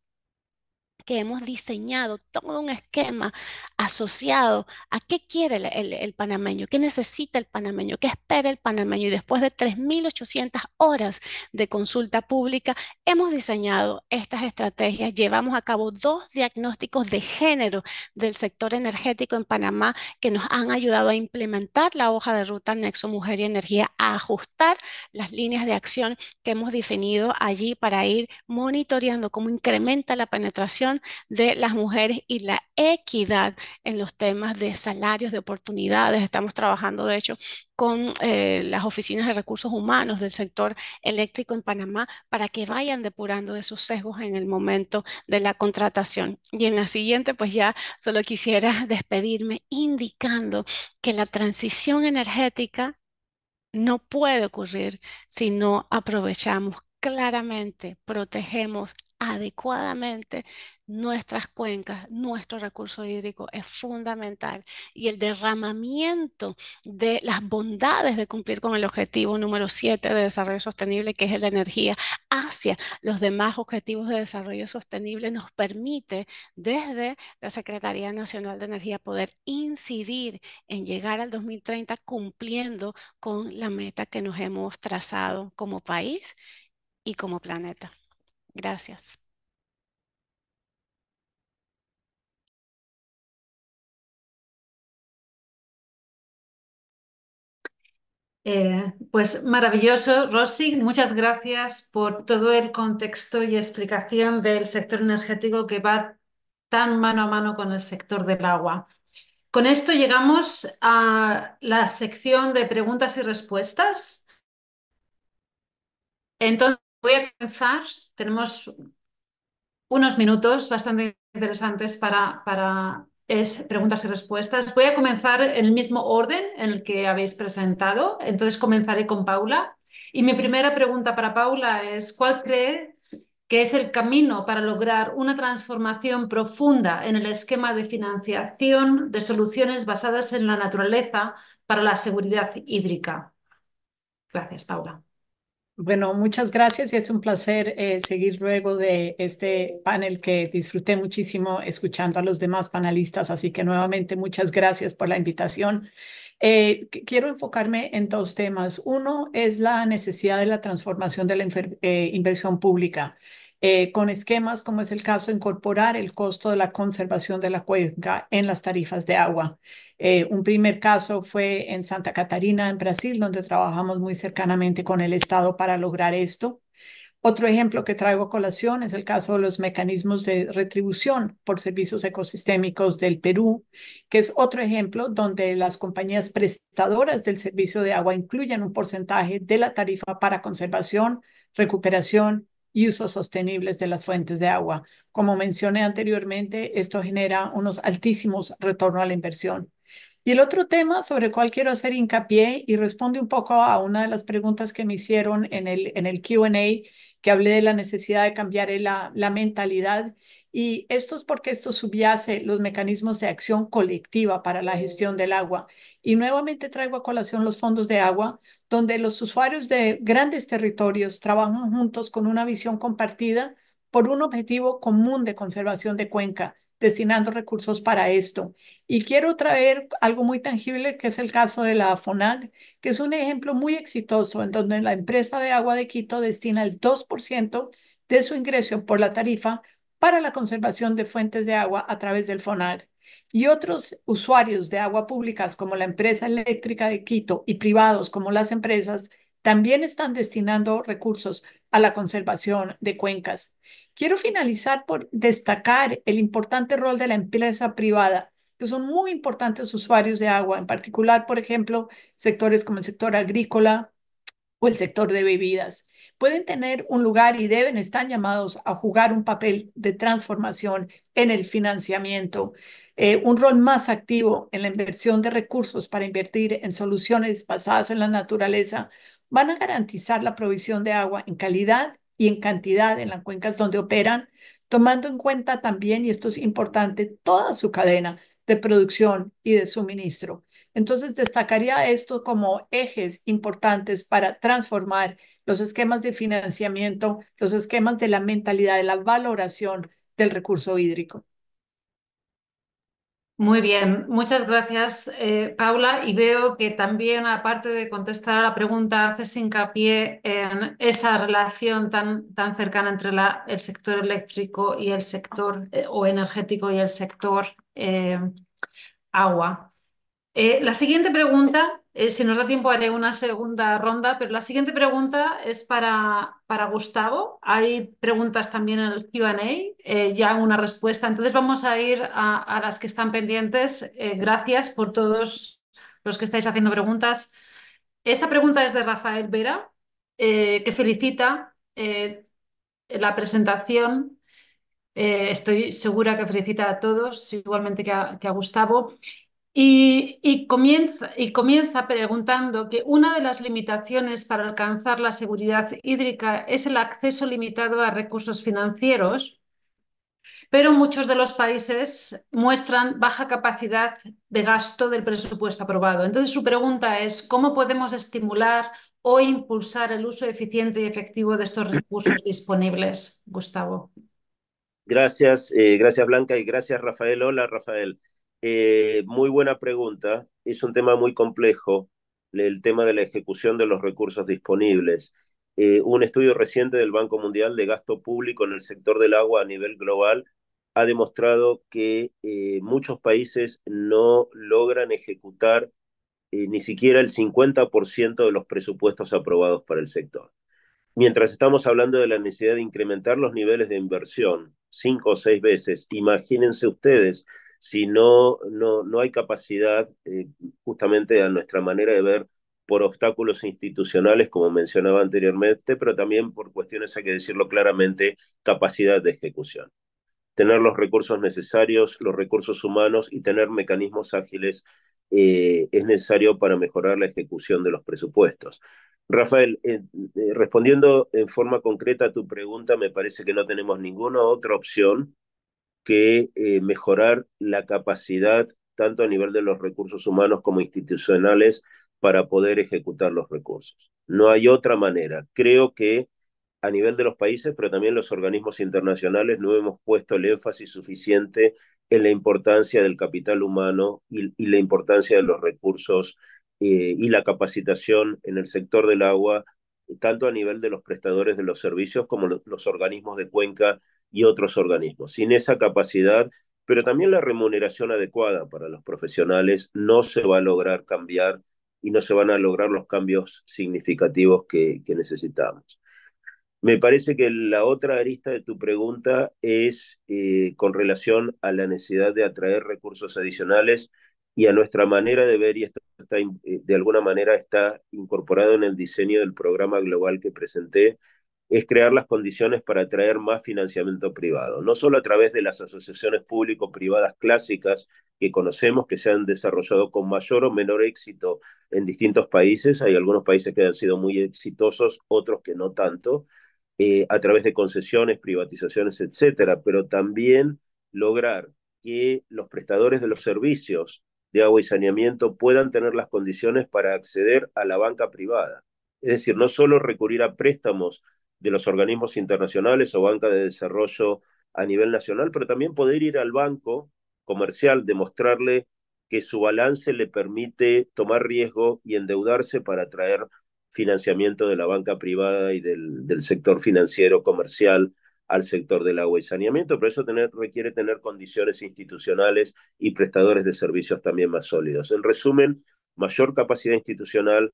que hemos diseñado todo un esquema asociado a qué quiere el, panameño, qué necesita el panameño, qué espera el panameño. Y después de 3.800 horas de consulta pública, hemos diseñado estas estrategias. Llevamos a cabo dos diagnósticos de género del sector energético en Panamá que nos han ayudado a implementar la hoja de ruta Nexo Mujer y Energía, a ajustar las líneas de acción que hemos definido allí para ir monitoreando cómo incrementa la penetración de las mujeres y la equidad en los temas de salarios, de oportunidades. Estamos trabajando, de hecho, con eh, las oficinas de recursos humanos del sector eléctrico en Panamá para que vayan depurando esos sesgos en el momento de la contratación. Y en la siguiente, pues ya solo quisiera despedirme indicando que la transición energética no puede ocurrir si no aprovechamos claramente protegemos adecuadamente nuestras cuencas, nuestro recurso hídrico es fundamental y el derramamiento de las bondades de cumplir con el objetivo número 7 de desarrollo sostenible, que es la energía, hacia los demás objetivos de desarrollo sostenible nos permite desde la Secretaría Nacional de Energía poder incidir en llegar al 2030 cumpliendo con la meta que nos hemos trazado como país y como planeta. Gracias. Eh, pues maravilloso, Rosy. Muchas gracias por todo el contexto y explicación del sector energético que va tan mano a mano con el sector del agua. Con esto llegamos a la sección de preguntas y respuestas. Entonces, voy a comenzar. Tenemos unos minutos bastante interesantes para, para preguntas y respuestas. Voy a comenzar en el mismo orden en el que habéis presentado. Entonces comenzaré con Paula. Y mi primera pregunta para Paula es, ¿cuál cree que es el camino para lograr una transformación profunda en el esquema de financiación de soluciones basadas en la naturaleza para la seguridad hídrica? Gracias, Paula. Bueno, muchas gracias y es un placer eh, seguir luego de este panel que disfruté muchísimo escuchando a los demás panelistas, así que nuevamente muchas gracias por la invitación. Eh, quiero enfocarme en dos temas. Uno es la necesidad de la transformación de la eh, inversión pública. con esquemas, como es el caso, incorporar el costo de la conservación de la cuenca en las tarifas de agua. Eh, un primer caso fue en Santa Catarina, en Brasil, donde trabajamos muy cercanamente con el Estado para lograr esto. Otro ejemplo que traigo a colación es el caso de los mecanismos de retribución por servicios ecosistémicos del Perú, que es otro ejemplo donde las compañías prestadoras del servicio de agua incluyen un porcentaje de la tarifa para conservación, recuperación y usos sostenibles de las fuentes de agua. Como mencioné anteriormente, esto genera unos altísimos retornos a la inversión. Y el otro tema sobre el cual quiero hacer hincapié y responde un poco a una de las preguntas que me hicieron en el, en QA, que hablé de la necesidad de cambiar la, la mentalidad. Y esto es porque esto subyace los mecanismos de acción colectiva para la mm. gestión del agua. Y nuevamente traigo a colación los fondos de agua, donde los usuarios de grandes territorios trabajan juntos con una visión compartida por un objetivo común de conservación de cuenca destinando recursos para esto. Y quiero traer algo muy tangible, que es el caso de la FONAG, que es un ejemplo muy exitoso, en donde la empresa de agua de Quito destina el 2% de su ingreso por la tarifa para la conservación de fuentes de agua a través del FONAG. Y otros usuarios de agua públicas, como la empresa eléctrica de Quito, y privados, como las empresas, también están destinando recursos a la conservación de cuencas. Quiero finalizar por destacar el importante rol de la empresa privada, que son muy importantes usuarios de agua, en particular, por ejemplo, sectores como el sector agrícola o el sector de bebidas. Pueden tener un lugar y deben estar llamados a jugar un papel de transformación en el financiamiento, eh, un rol más activo en la inversión de recursos para invertir en soluciones basadas en la naturaleza van a garantizar la provisión de agua en calidad y en cantidad en las cuencas donde operan, tomando en cuenta también, y esto es importante, toda su cadena de producción y de suministro. Entonces, destacaría esto como ejes importantes para transformar los esquemas de financiamiento, los esquemas de la mentalidad de la valoración del recurso hídrico. Muy bien, muchas gracias, eh, Paula. Y veo que también, aparte de contestar a la pregunta, haces hincapié en esa relación tan, tan cercana entre el sector eléctrico y el sector eh, o energético y el sector eh, agua. la siguiente pregunta eh, si nos da tiempo haré una segunda ronda, pero la siguiente pregunta es para, para Gustavo. Hay preguntas también en el QA, eh, ya una respuesta. Entonces vamos a ir a, las que están pendientes. Eh, gracias por todos los que estáis haciendo preguntas. Esta pregunta es de Rafael Vera, que felicita la presentación. estoy segura que felicita a todos, igualmente que a Gustavo. Y, comienza, y comienza preguntando que una de las limitaciones para alcanzar la seguridad hídrica es el acceso limitado a recursos financieros, pero muchos de los países muestran baja capacidad de gasto del presupuesto aprobado. Entonces su pregunta es, ¿cómo podemos estimular o impulsar el uso eficiente y efectivo de estos recursos disponibles? Gustavo. Gracias, eh, gracias Blanca y gracias Rafael. Hola Rafael. Eh, muy buena pregunta. Es un tema muy complejo, el tema de la ejecución de los recursos disponibles. Eh, un estudio reciente del Banco Mundial de gasto público en el sector del agua a nivel global ha demostrado que eh, muchos países no logran ejecutar ni siquiera el 50% de los presupuestos aprobados para el sector. Mientras estamos hablando de la necesidad de incrementar los niveles de inversión cinco o seis veces, imagínense ustedes si no, no, hay capacidad, eh, justamente a nuestra manera de ver, por obstáculos institucionales, como mencionaba anteriormente, pero también por cuestiones, hay que decirlo claramente, capacidad de ejecución. Tener los recursos necesarios, los recursos humanos y tener mecanismos ágiles eh, es necesario para mejorar la ejecución de los presupuestos. Rafael, eh, respondiendo en forma concreta a tu pregunta, me parece que no tenemos ninguna otra opción que eh, mejorar la capacidad tanto a nivel de los recursos humanos como institucionales para poder ejecutar los recursos. No hay otra manera. Creo que a nivel de los países, pero también los organismos internacionales, no hemos puesto el énfasis suficiente en la importancia del capital humano y, la importancia de los recursos eh, y la capacitación en el sector del agua, tanto a nivel de los prestadores de los servicios como los, los organismos de cuenca y otros organismos. Sin esa capacidad, pero también la remuneración adecuada para los profesionales, no se va a lograr cambiar y no se van a lograr los cambios significativos que, necesitamos. Me parece que la otra arista de tu pregunta es eh, con relación a la necesidad de atraer recursos adicionales y a nuestra manera de ver, y esto eh, de alguna manera está incorporado en el diseño del programa global que presenté, es crear las condiciones para atraer más financiamiento privado, no solo a través de las asociaciones público-privadas clásicas que conocemos, que se han desarrollado con mayor o menor éxito en distintos países, hay algunos países que han sido muy exitosos, otros que no tanto, eh, a través de concesiones, privatizaciones, etcétera, pero también lograr que los prestadores de los servicios de agua y saneamiento puedan tener las condiciones para acceder a la banca privada. Es decir, no solo recurrir a préstamos de los organismos internacionales o banca de desarrollo a nivel nacional, pero también poder ir al banco comercial, demostrarle que su balance le permite tomar riesgo y endeudarse para traer financiamiento de la banca privada y del, sector financiero comercial al sector del agua y saneamiento, pero eso requiere tener condiciones institucionales y prestadores de servicios también más sólidos. En resumen, mayor capacidad institucional,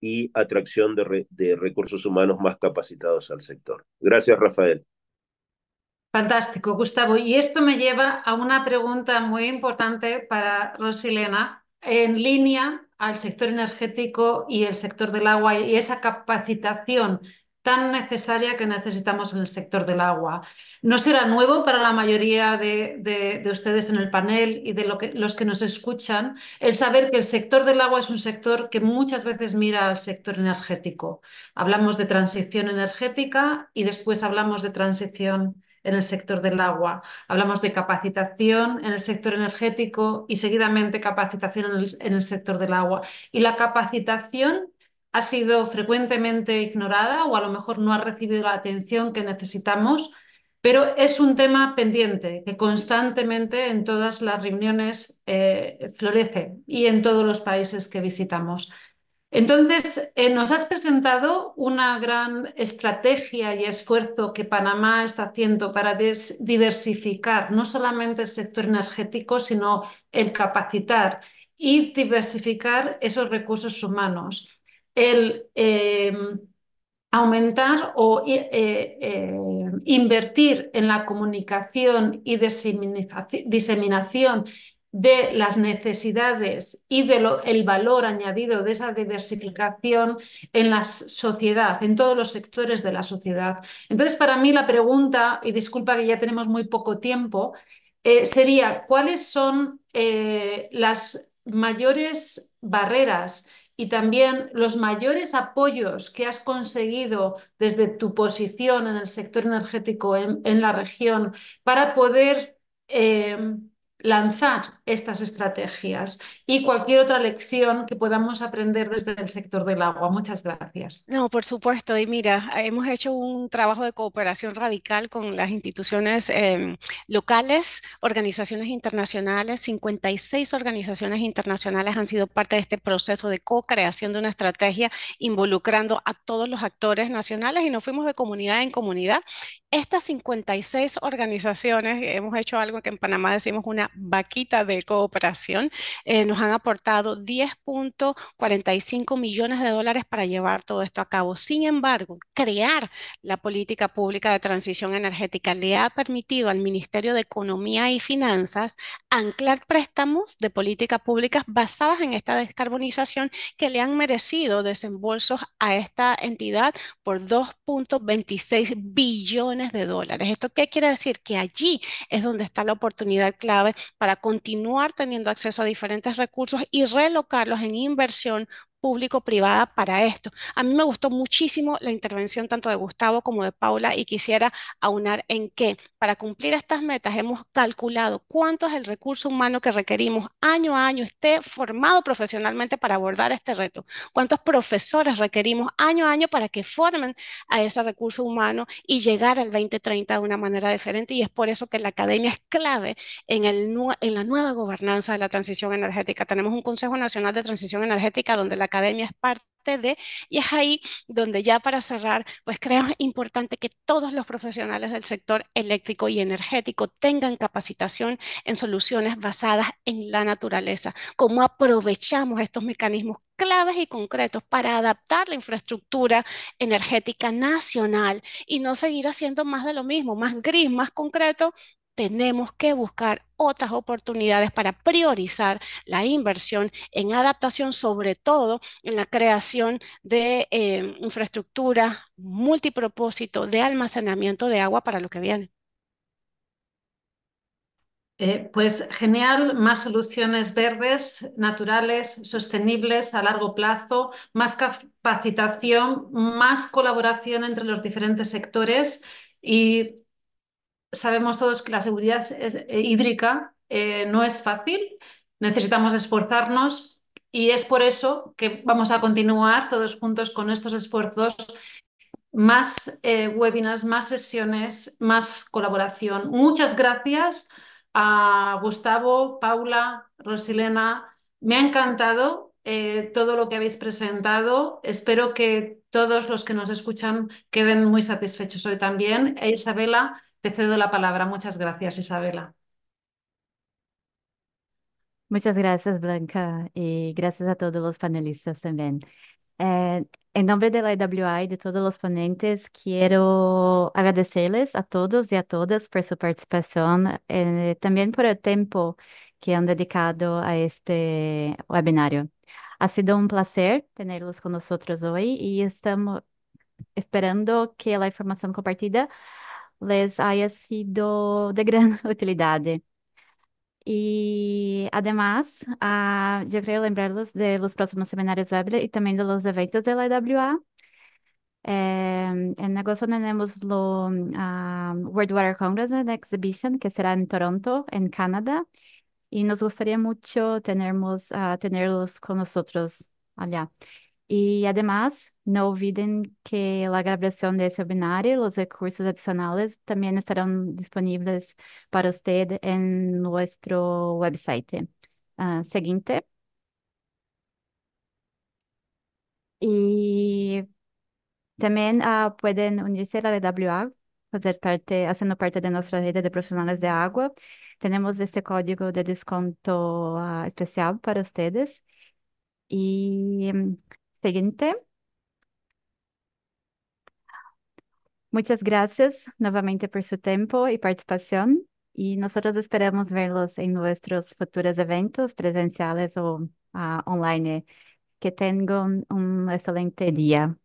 y atracción de, recursos humanos más capacitados al sector. Gracias, Rafael. Fantástico, Gustavo. Y esto me lleva a una pregunta muy importante para Rosilena, en línea al sector energético y el sector del agua y esa capacitación tan necesaria que necesitamos en el sector del agua. No será nuevo para la mayoría de, ustedes en el panel y de que, los que nos escuchan el saber que el sector del agua es un sector que muchas veces mira al sector energético. Hablamos de transición energética y después hablamos de transición en el sector del agua. Hablamos de capacitación en el sector energético y seguidamente capacitación en el sector del agua. Y la capacitación ha sido frecuentemente ignorada o a lo mejor no ha recibido la atención que necesitamos, pero es un tema pendiente que constantemente en todas las reuniones eh, florece y en todos los países que visitamos. Entonces, eh, nos has presentado una gran estrategia y esfuerzo que Panamá está haciendo para diversificar no solamente el sector energético, sino el capacitar y diversificar esos recursos humanos el em, aumentar o eh, eh, invertir en la comunicación y diseminación de las necesidades y del valor añadido de esa diversificación en la sociedad, en todos los sectores de la sociedad. Entonces, para mí la pregunta, y disculpa que ya tenemos muy poco tiempo, eh, sería, ¿cuáles son las mayores barreras y también los mayores apoyos que has conseguido desde tu posición en el sector energético en, la región para poder eh, lanzar estas estrategias y cualquier otra lección que podamos aprender desde el sector del agua. Muchas gracias. No, por supuesto. Y mira, hemos hecho un trabajo de cooperación radical con las instituciones em, locales, organizaciones internacionales. 56 organizaciones internacionales han sido parte de este proceso de co-creación de una estrategia involucrando a todos los actores nacionales y nos fuimos de comunidad en comunidad estas 56 organizaciones, hemos hecho algo que en Panamá decimos una vaquita de cooperación, eh, nos han aportado 10.45 millones de dólares para llevar todo esto a cabo. Sin embargo, crear la política pública de transición energética le ha permitido al Ministerio de Economía y Finanzas anclar préstamos de políticas públicas basadas en esta descarbonización que le han merecido desembolsos a esta entidad por 2.26 billones de dólares. ¿Esto qué quiere decir? Que allí es donde está la oportunidad clave para continuar teniendo acceso a diferentes recursos y relocarlos en inversión público-privada para esto. A mí me gustó muchísimo la intervención tanto de Gustavo como de Paula y quisiera aunar en que para cumplir estas metas hemos calculado cuánto es el recurso humano que requerimos año a año, esté formado profesionalmente para abordar este reto, cuántos profesores requerimos año a año para que formen a ese recurso humano y llegar al 2030 de una manera diferente y es por eso que la academia es clave en, el, en la nueva gobernanza de la transición energética. Tenemos un Consejo Nacional de Transición Energética donde la academia es parte de, y es ahí donde ya para cerrar, pues creo importante que todos los profesionales del sector eléctrico y energético tengan capacitación en soluciones basadas en la naturaleza, cómo aprovechamos estos mecanismos claves y concretos para adaptar la infraestructura energética nacional y no seguir haciendo más de lo mismo, más gris, más concreto tenemos que buscar otras oportunidades para priorizar la inversión en adaptación, sobre todo en la creación de eh, infraestructura multipropósito de almacenamiento de agua para lo que viene. Eh, pues genial, más soluciones verdes, naturales, sostenibles a largo plazo, más capacitación, más colaboración entre los diferentes sectores y sabemos todos que la seguridad eh, hídrica eh, no es fácil, necesitamos esforzarnos y es por eso que vamos a continuar todos juntos con estos esfuerzos, más eh, webinars, más sesiones, más colaboración. Muchas gracias a Gustavo, Paula, Rosilena. Me ha encantado todo lo que habéis presentado. Espero que todos los que nos escuchan queden muy satisfechos hoy también. Isabela, cedo la palabra. Muchas gracias, Isabela. Muchas gracias, Blanca, y gracias a todos los panelistas también. Eh, en nombre de la IWI y de todos los ponentes, quiero agradecerles a todos y a todas por su participación, eh, también por el tiempo que han dedicado a este webinario. Ha sido un placer tenerlos con nosotros hoy y estamos esperando que la información compartida les haya sido de gran utilidad. Y además, eu ah, yo creo lembrarlos de los próximos seminarios web y también de los eventos de la IWA. Eh, en agosto tenemos lo ah, World Water Congress and Exhibition, que será en Toronto, en Canadá, y nos gustaría mucho tenermos, uh, tenerlos con nosotros allá. Y además, não olviden que a gravação desse webinar e os recursos adicionais também estarão disponíveis para usted em nosso website. Uh, e também también uh, pueden unirse a la DWA, parte, haciendo parte de nossa rede de profissionais de água temos este código de desconto uh, ah, especial para vocês e um, seguinte Muchas gracias nuevamente por su tiempo y participación y nosotros esperamos verlos en nuestros futuros eventos presenciales o uh, ah, online. Que tengan un excelente día.